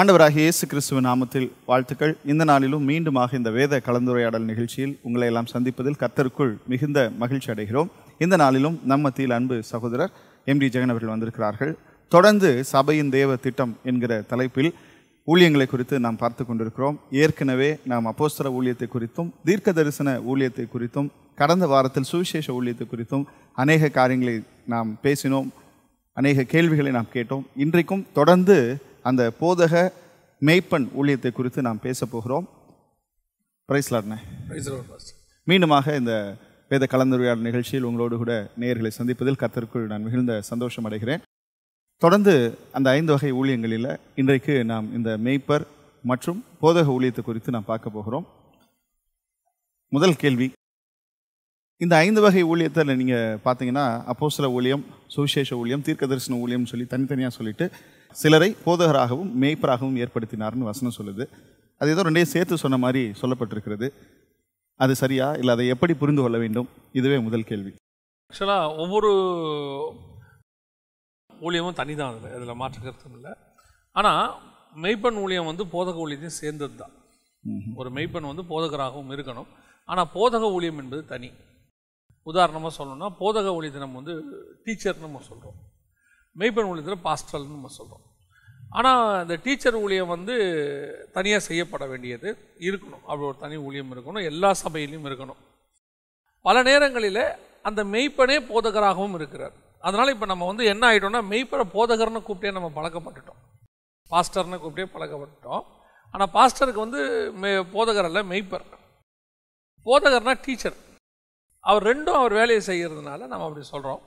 ஆண்டவராக இயேசு கிறிஸ்துவ நாமத்தில் வாழ்த்துக்கள் இந்த நாளிலும் மீண்டுமாக இந்த வேத கலந்துரையாடல் நிகழ்ச்சியில் உங்களை எல்லாம் சந்திப்பதில் கத்தருக்குள் மிகுந்த மகிழ்ச்சி அடைகிறோம் இந்த நாளிலும் நம்ம மத்தியில் அன்பு சகோதரர் எம் டி ஜெகன் அவர்கள் வந்திருக்கிறார்கள் தொடர்ந்து சபையின் தேவ திட்டம் என்கிற தலைப்பில் ஊழியங்களை குறித்து நாம் பார்த்து கொண்டிருக்கிறோம் ஏற்கனவே நாம் அப்போஸ்தர ஊழியத்தை குறித்தும் தீர்க்க தரிசன ஊழியத்தை குறித்தும் கடந்த வாரத்தில் சுவிசேஷ ஊழியத்தை குறித்தும் அநேக காரியங்களை நாம் பேசினோம் அநேக கேள்விகளை நாம் கேட்டோம் இன்றைக்கும் தொடர்ந்து அந்த போதக மேய்ப்பன் ஊழியத்தை குறித்து நாம் பேச போகிறோம் பிரைஸ்லாட்னே மீண்டுமாக இந்த வேத கலந்துரையாடல் நிகழ்ச்சியில் உங்களோடு கூட நேர்களை சந்திப்பதில் கத்திற்குள் நான் மிகுந்த சந்தோஷம் அடைகிறேன் தொடர்ந்து அந்த ஐந்து வகை ஊழியங்களில் இன்றைக்கு நாம் இந்த மெய்ப்பர் மற்றும் போதக ஊழியத்தை குறித்து நாம் பார்க்க போகிறோம் முதல் கேள்வி இந்த ஐந்து வகை ஊழியத்தில் நீங்கள் பார்த்தீங்கன்னா அப்போ சில ஊழியம் சுவிசேஷ ஊழியம் தீர்க்க தரிசன ஊழியம் சொல்லி தனித்தனியாக சொல்லிவிட்டு சிலரை போதகராகவும் மேய்ப்பராகவும் ஏற்படுத்தினார்னு வசனம் சொல்லுது அது ஏதோ ரெண்டையும் சேர்த்து சொன்ன மாதிரி சொல்லப்பட்டிருக்கிறது அது சரியா இல்லை அதை எப்படி புரிந்து கொள்ள வேண்டும் இதுவே முதல் கேள்வி ஆக்சுவலாக ஒவ்வொரு ஊழியமும் தனி தான் அதில் அதில் மாற்றுக்கிறது இல்லை ஆனால் மெய்ப்பெண் ஊழியம் வந்து போதக ஊழியத்தையும் சேர்ந்தது தான் ஒரு மெய்ப்பெண் வந்து போதகராகவும் இருக்கணும் ஆனால் போதக ஊழியம் என்பது தனி உதாரணமாக சொல்லணும்னா போதக ஊழியத்தை நம்ம வந்து டீச்சர்னு நம்ம சொல்கிறோம் மெய்ப்பெண் ஊழியத்தில் பாஸ்டல்னு நம்ம சொல்கிறோம் ஆனால் இந்த டீச்சர் ஊழியம் வந்து தனியாக செய்யப்பட வேண்டியது இருக்கணும் அப்படி ஒரு தனி ஊழியம் இருக்கணும் எல்லா சபையிலையும் இருக்கணும் பல நேரங்களில் அந்த மெய்ப்பனே போதகராகவும் இருக்கிறார் அதனால் இப்போ நம்ம வந்து என்ன ஆகிட்டோம்னா மெய்ப்பரை போதகர்னு கூப்பிட்டே நம்ம பழக்கப்பட்டுட்டோம் பாஸ்டர்னு கூப்பிட்டே பழக்கப்பட்டுட்டோம் ஆனால் பாஸ்டருக்கு வந்து மே போதகர் அல்ல மெய்ப்பர் போதகர்னா டீச்சர் அவர் ரெண்டும் அவர் வேலையை செய்கிறதுனால நம்ம அப்படி சொல்கிறோம்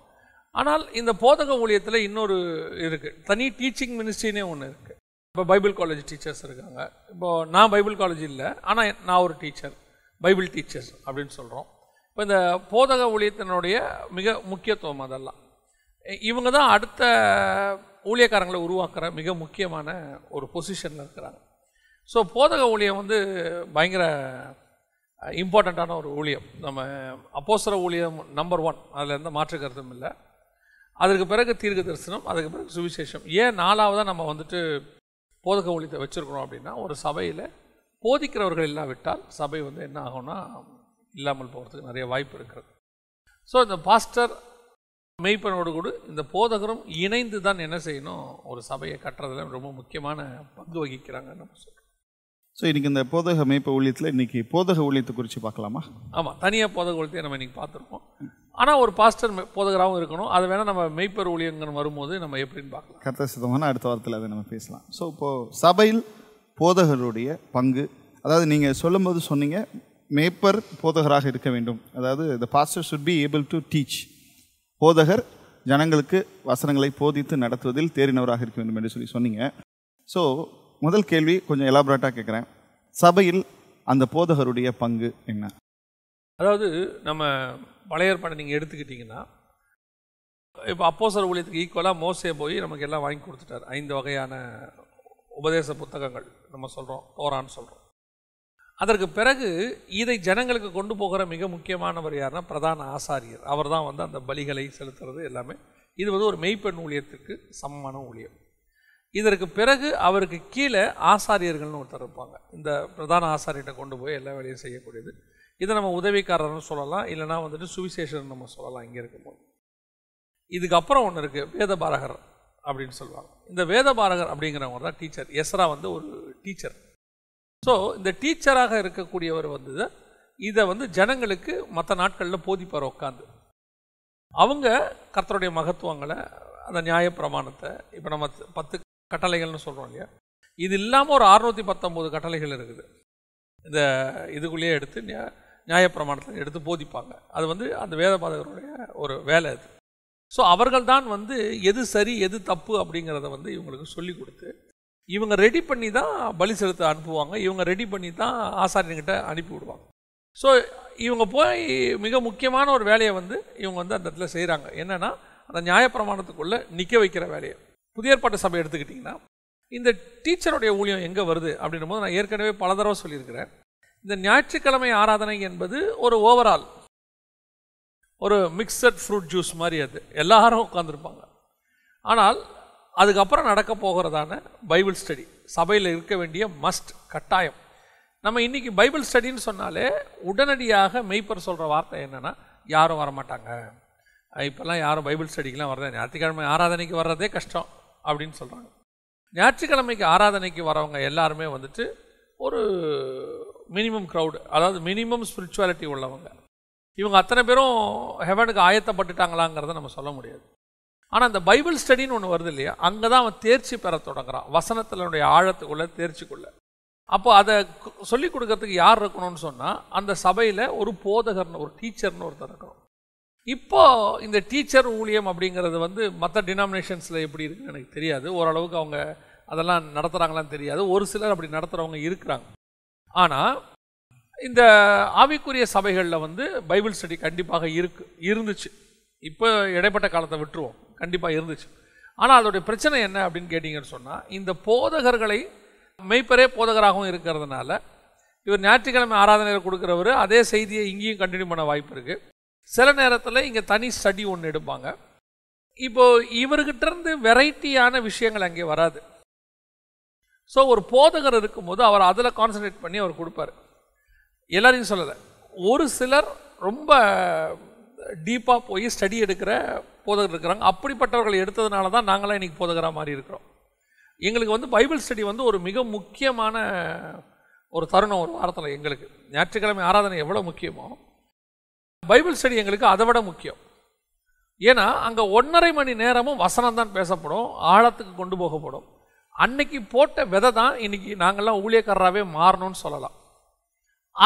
ஆனால் இந்த போதக ஊழியத்தில் இன்னொரு இருக்குது தனி டீச்சிங் மினிஸ்ட்ரினே ஒன்று இருக்குது இப்போ பைபிள் காலேஜ் டீச்சர்ஸ் இருக்காங்க இப்போது நான் பைபிள் காலேஜ் இல்லை ஆனால் நான் ஒரு டீச்சர் பைபிள் டீச்சர் அப்படின்னு சொல்கிறோம் இப்போ இந்த போதக ஊழியத்தினுடைய மிக முக்கியத்துவம் அதெல்லாம் இவங்க தான் அடுத்த ஊழியக்காரங்களை உருவாக்குற மிக முக்கியமான ஒரு பொசிஷனில் இருக்கிறாங்க ஸோ போதக ஊழியம் வந்து பயங்கர இம்பார்ட்டண்ட்டான ஒரு ஊழியம் நம்ம அப்போசர ஊழியம் நம்பர் ஒன் அதில் எந்த மாற்று கருத்தும் இல்லை அதற்கு பிறகு தீர்க்க தரிசனம் அதுக்கு பிறகு சுவிசேஷம் ஏன் நாலாவதாக நம்ம வந்துட்டு போதக ஒழித்த வச்சுருக்கிறோம் அப்படின்னா ஒரு சபையில் போதிக்கிறவர்கள் இல்லாவிட்டால் சபை வந்து என்ன ஆகும்னா இல்லாமல் போகிறதுக்கு நிறைய வாய்ப்பு இருக்கிறது ஸோ இந்த பாஸ்டர் மெய்ப்பனோடு கூட இந்த போதகரும் இணைந்து தான் என்ன செய்யணும் ஒரு சபையை கட்டுறதுல ரொம்ப முக்கியமான பங்கு வகிக்கிறாங்கன்னு நம்ம சொல்கிறோம் ஸோ இன்றைக்கி இந்த போதக அமைப்பு ஊழியத்தில் இன்றைக்கி போதக ஊழியத்தை குறித்து பார்க்கலாமா ஆமாம் தனியாக போதக ஊழியத்தை நம்ம இன்றைக்கி பார்த்துருக்கோம் ஆனால் ஒரு பாஸ்டர் போதகராகவும் இருக்கணும் அது வேணால் நம்ம மெய்ப்பர் ஊழியங்கள் வரும்போது நம்ம எப்படின்னு பார்க்கலாம் கத்த சுத்தமான அடுத்த வாரத்தில் அதை நம்ம பேசலாம் ஸோ இப்போது சபையில் போதகருடைய பங்கு அதாவது நீங்கள் சொல்லும்போது சொன்னீங்க மேய்ப்பர் போதகராக இருக்க வேண்டும் அதாவது the pastor should be able to teach போதகர் ஜனங்களுக்கு வசனங்களை போதித்து நடத்துவதில் தேறினவராக இருக்க வேண்டும் என்று சொல்லி சொன்னீங்க ஸோ முதல் கேள்வி கொஞ்சம் எலாபரேட்டாக கேட்குறேன் சபையில் அந்த போதகருடைய பங்கு என்ன அதாவது நம்ம பழையர் படம் நீங்கள் எடுத்துக்கிட்டிங்கன்னா இப்போ அப்போசர் ஊழியத்துக்கு ஈக்குவலாக மோசே போய் நமக்கு எல்லாம் வாங்கி கொடுத்துட்டார் ஐந்து வகையான உபதேச புத்தகங்கள் நம்ம சொல்கிறோம் தோரான்னு சொல்கிறோம் அதற்கு பிறகு இதை ஜனங்களுக்கு கொண்டு போகிற மிக முக்கியமானவர் யார்னா பிரதான ஆசாரியர் அவர் தான் வந்து அந்த பலிகளை செலுத்துறது எல்லாமே இது வந்து ஒரு மெய்ப்பெண் ஊழியத்திற்கு சமமான ஊழியம் இதற்கு பிறகு அவருக்கு கீழே ஆசாரியர்கள்னு ஒருத்தர் இருப்பாங்க இந்த பிரதான ஆசாரியர்கிட்ட கொண்டு போய் எல்லா வேலையும் செய்யக்கூடியது இதை நம்ம உதவிக்காரர்னு சொல்லலாம் இல்லைனா வந்துட்டு சுவிசேஷன் நம்ம சொல்லலாம் இங்கே இருக்கும்போது இதுக்கப்புறம் ஒன்று இருக்குது வேதபாரகர் அப்படின்னு சொல்லுவாங்க இந்த வேதபாரகர் அப்படிங்கிறவங்க தான் டீச்சர் எஸ்ரா வந்து ஒரு டீச்சர் ஸோ இந்த டீச்சராக இருக்கக்கூடியவர் வந்து இதை வந்து ஜனங்களுக்கு மற்ற நாட்களில் போதிப்பார் உட்காந்து அவங்க கர்த்தருடைய மகத்துவங்களை அந்த நியாயப்பிரமாணத்தை இப்போ நம்ம பத்து கட்டளைகள்னு சொல்கிறோம் இல்லையா இது இல்லாமல் ஒரு அறுநூற்றி பத்தொம்போது கட்டளைகள் இருக்குது இந்த இதுக்குள்ளேயே எடுத்து நியாயப்பிரமாணத்தில் எடுத்து போதிப்பாங்க அது வந்து அந்த வேத பாதகருடைய ஒரு வேலை அது ஸோ அவர்கள் தான் வந்து எது சரி எது தப்பு அப்படிங்கிறத வந்து இவங்களுக்கு சொல்லி கொடுத்து இவங்க ரெடி பண்ணி தான் பலி செலுத்த அனுப்புவாங்க இவங்க ரெடி பண்ணி தான் ஆசாரியங்கிட்ட அனுப்பி விடுவாங்க ஸோ இவங்க போய் மிக முக்கியமான ஒரு வேலையை வந்து இவங்க வந்து அந்த இடத்துல செய்கிறாங்க என்னென்னா அந்த நியாயப்பிரமாணத்துக்குள்ளே நிற்க வைக்கிற வேலையை புதிய ஏற்பாட்டு சபை எடுத்துக்கிட்டிங்கன்னா இந்த டீச்சருடைய ஊழியம் எங்கே வருது அப்படின்னும் போது நான் ஏற்கனவே பல தடவை சொல்லியிருக்கிறேன் இந்த ஞாயிற்றுக்கிழமை ஆராதனை என்பது ஒரு ஓவரால் ஒரு மிக்சட் ஃப்ரூட் ஜூஸ் மாதிரி அது எல்லாரும் உட்காந்துருப்பாங்க ஆனால் அதுக்கப்புறம் நடக்க போகிறதான பைபிள் ஸ்டடி சபையில் இருக்க வேண்டிய மஸ்ட் கட்டாயம் நம்ம இன்றைக்கி பைபிள் ஸ்டடின்னு சொன்னாலே உடனடியாக மெய்ப்பர் சொல்கிற வார்த்தை என்னென்னா யாரும் வரமாட்டாங்க இப்போல்லாம் யாரும் பைபிள் ஸ்டடிக்கெலாம் வர்றது ஞாயிற்றுக்கிழமை ஆராதனைக்கு வர்றதே கஷ்டம் அப்படின்னு சொல்கிறாங்க ஞாயிற்றுக்கிழமைக்கு ஆராதனைக்கு வரவங்க எல்லாருமே வந்துட்டு ஒரு மினிமம் க்ரௌடு அதாவது மினிமம் ஸ்பிரிச்சுவாலிட்டி உள்ளவங்க இவங்க அத்தனை பேரும் ஹெவனுக்கு ஆயத்தப்பட்டுட்டாங்களாங்கிறத நம்ம சொல்ல முடியாது ஆனால் அந்த பைபிள் ஸ்டடின்னு ஒன்று வருது இல்லையா அங்கே தான் அவன் தேர்ச்சி பெற தொடங்குறான் வசனத்தினுடைய ஆழத்துக்குள்ளே தேர்ச்சிக்குள்ளே அப்போ அதை சொல்லிக் கொடுக்கறதுக்கு யார் இருக்கணும்னு சொன்னால் அந்த சபையில் ஒரு போதகர்னு ஒரு டீச்சர்னு ஒருத்தர் இருக்கணும் இப்போது இந்த டீச்சர் ஊழியம் அப்படிங்கிறது வந்து மற்ற டினாமினேஷன்ஸில் எப்படி இருக்குன்னு எனக்கு தெரியாது ஓரளவுக்கு அவங்க அதெல்லாம் நடத்துகிறாங்களான்னு தெரியாது ஒரு சிலர் அப்படி நடத்துகிறவங்க இருக்கிறாங்க ஆனால் இந்த ஆவிக்குரிய சபைகளில் வந்து பைபிள் ஸ்டடி கண்டிப்பாக இருக்கு இருந்துச்சு இப்போ இடைப்பட்ட காலத்தை விட்டுருவோம் கண்டிப்பாக இருந்துச்சு ஆனால் அதோடைய பிரச்சனை என்ன அப்படின்னு கேட்டிங்கன்னு சொன்னால் இந்த போதகர்களை மெய்ப்பரே போதகராகவும் இருக்கிறதுனால இவர் ஞாயிற்றுக்கிழமை ஆராதனையில் கொடுக்குறவர் அதே செய்தியை இங்கேயும் கண்டினியூ பண்ண வாய்ப்பு இருக்குது சில நேரத்தில் இங்கே தனி ஸ்டடி ஒன்று எடுப்பாங்க இப்போது இருந்து வெரைட்டியான விஷயங்கள் அங்கே வராது ஸோ ஒரு போதகர் இருக்கும்போது அவர் அதில் கான்சன்ட்ரேட் பண்ணி அவர் கொடுப்பார் எல்லாரையும் சொல்லலை ஒரு சிலர் ரொம்ப டீப்பாக போய் ஸ்டடி எடுக்கிற போதகர் இருக்கிறாங்க அப்படிப்பட்டவர்கள் எடுத்ததுனால தான் நாங்களாம் இன்றைக்கி போதகராக மாதிரி இருக்கிறோம் எங்களுக்கு வந்து பைபிள் ஸ்டடி வந்து ஒரு மிக முக்கியமான ஒரு தருணம் ஒரு வாரத்தில் எங்களுக்கு ஞாயிற்றுக்கிழமை ஆராதனை எவ்வளோ முக்கியமோ பைபிள் ஸ்டடி எங்களுக்கு அதை விட முக்கியம் ஏன்னா அங்கே ஒன்றரை மணி நேரமும் வசனம் தான் பேசப்படும் ஆழத்துக்கு கொண்டு போகப்படும் அன்னைக்கு போட்ட விதை தான் இன்றைக்கி நாங்கள்லாம் ஊழியக்காரராகவே மாறணும்னு சொல்லலாம்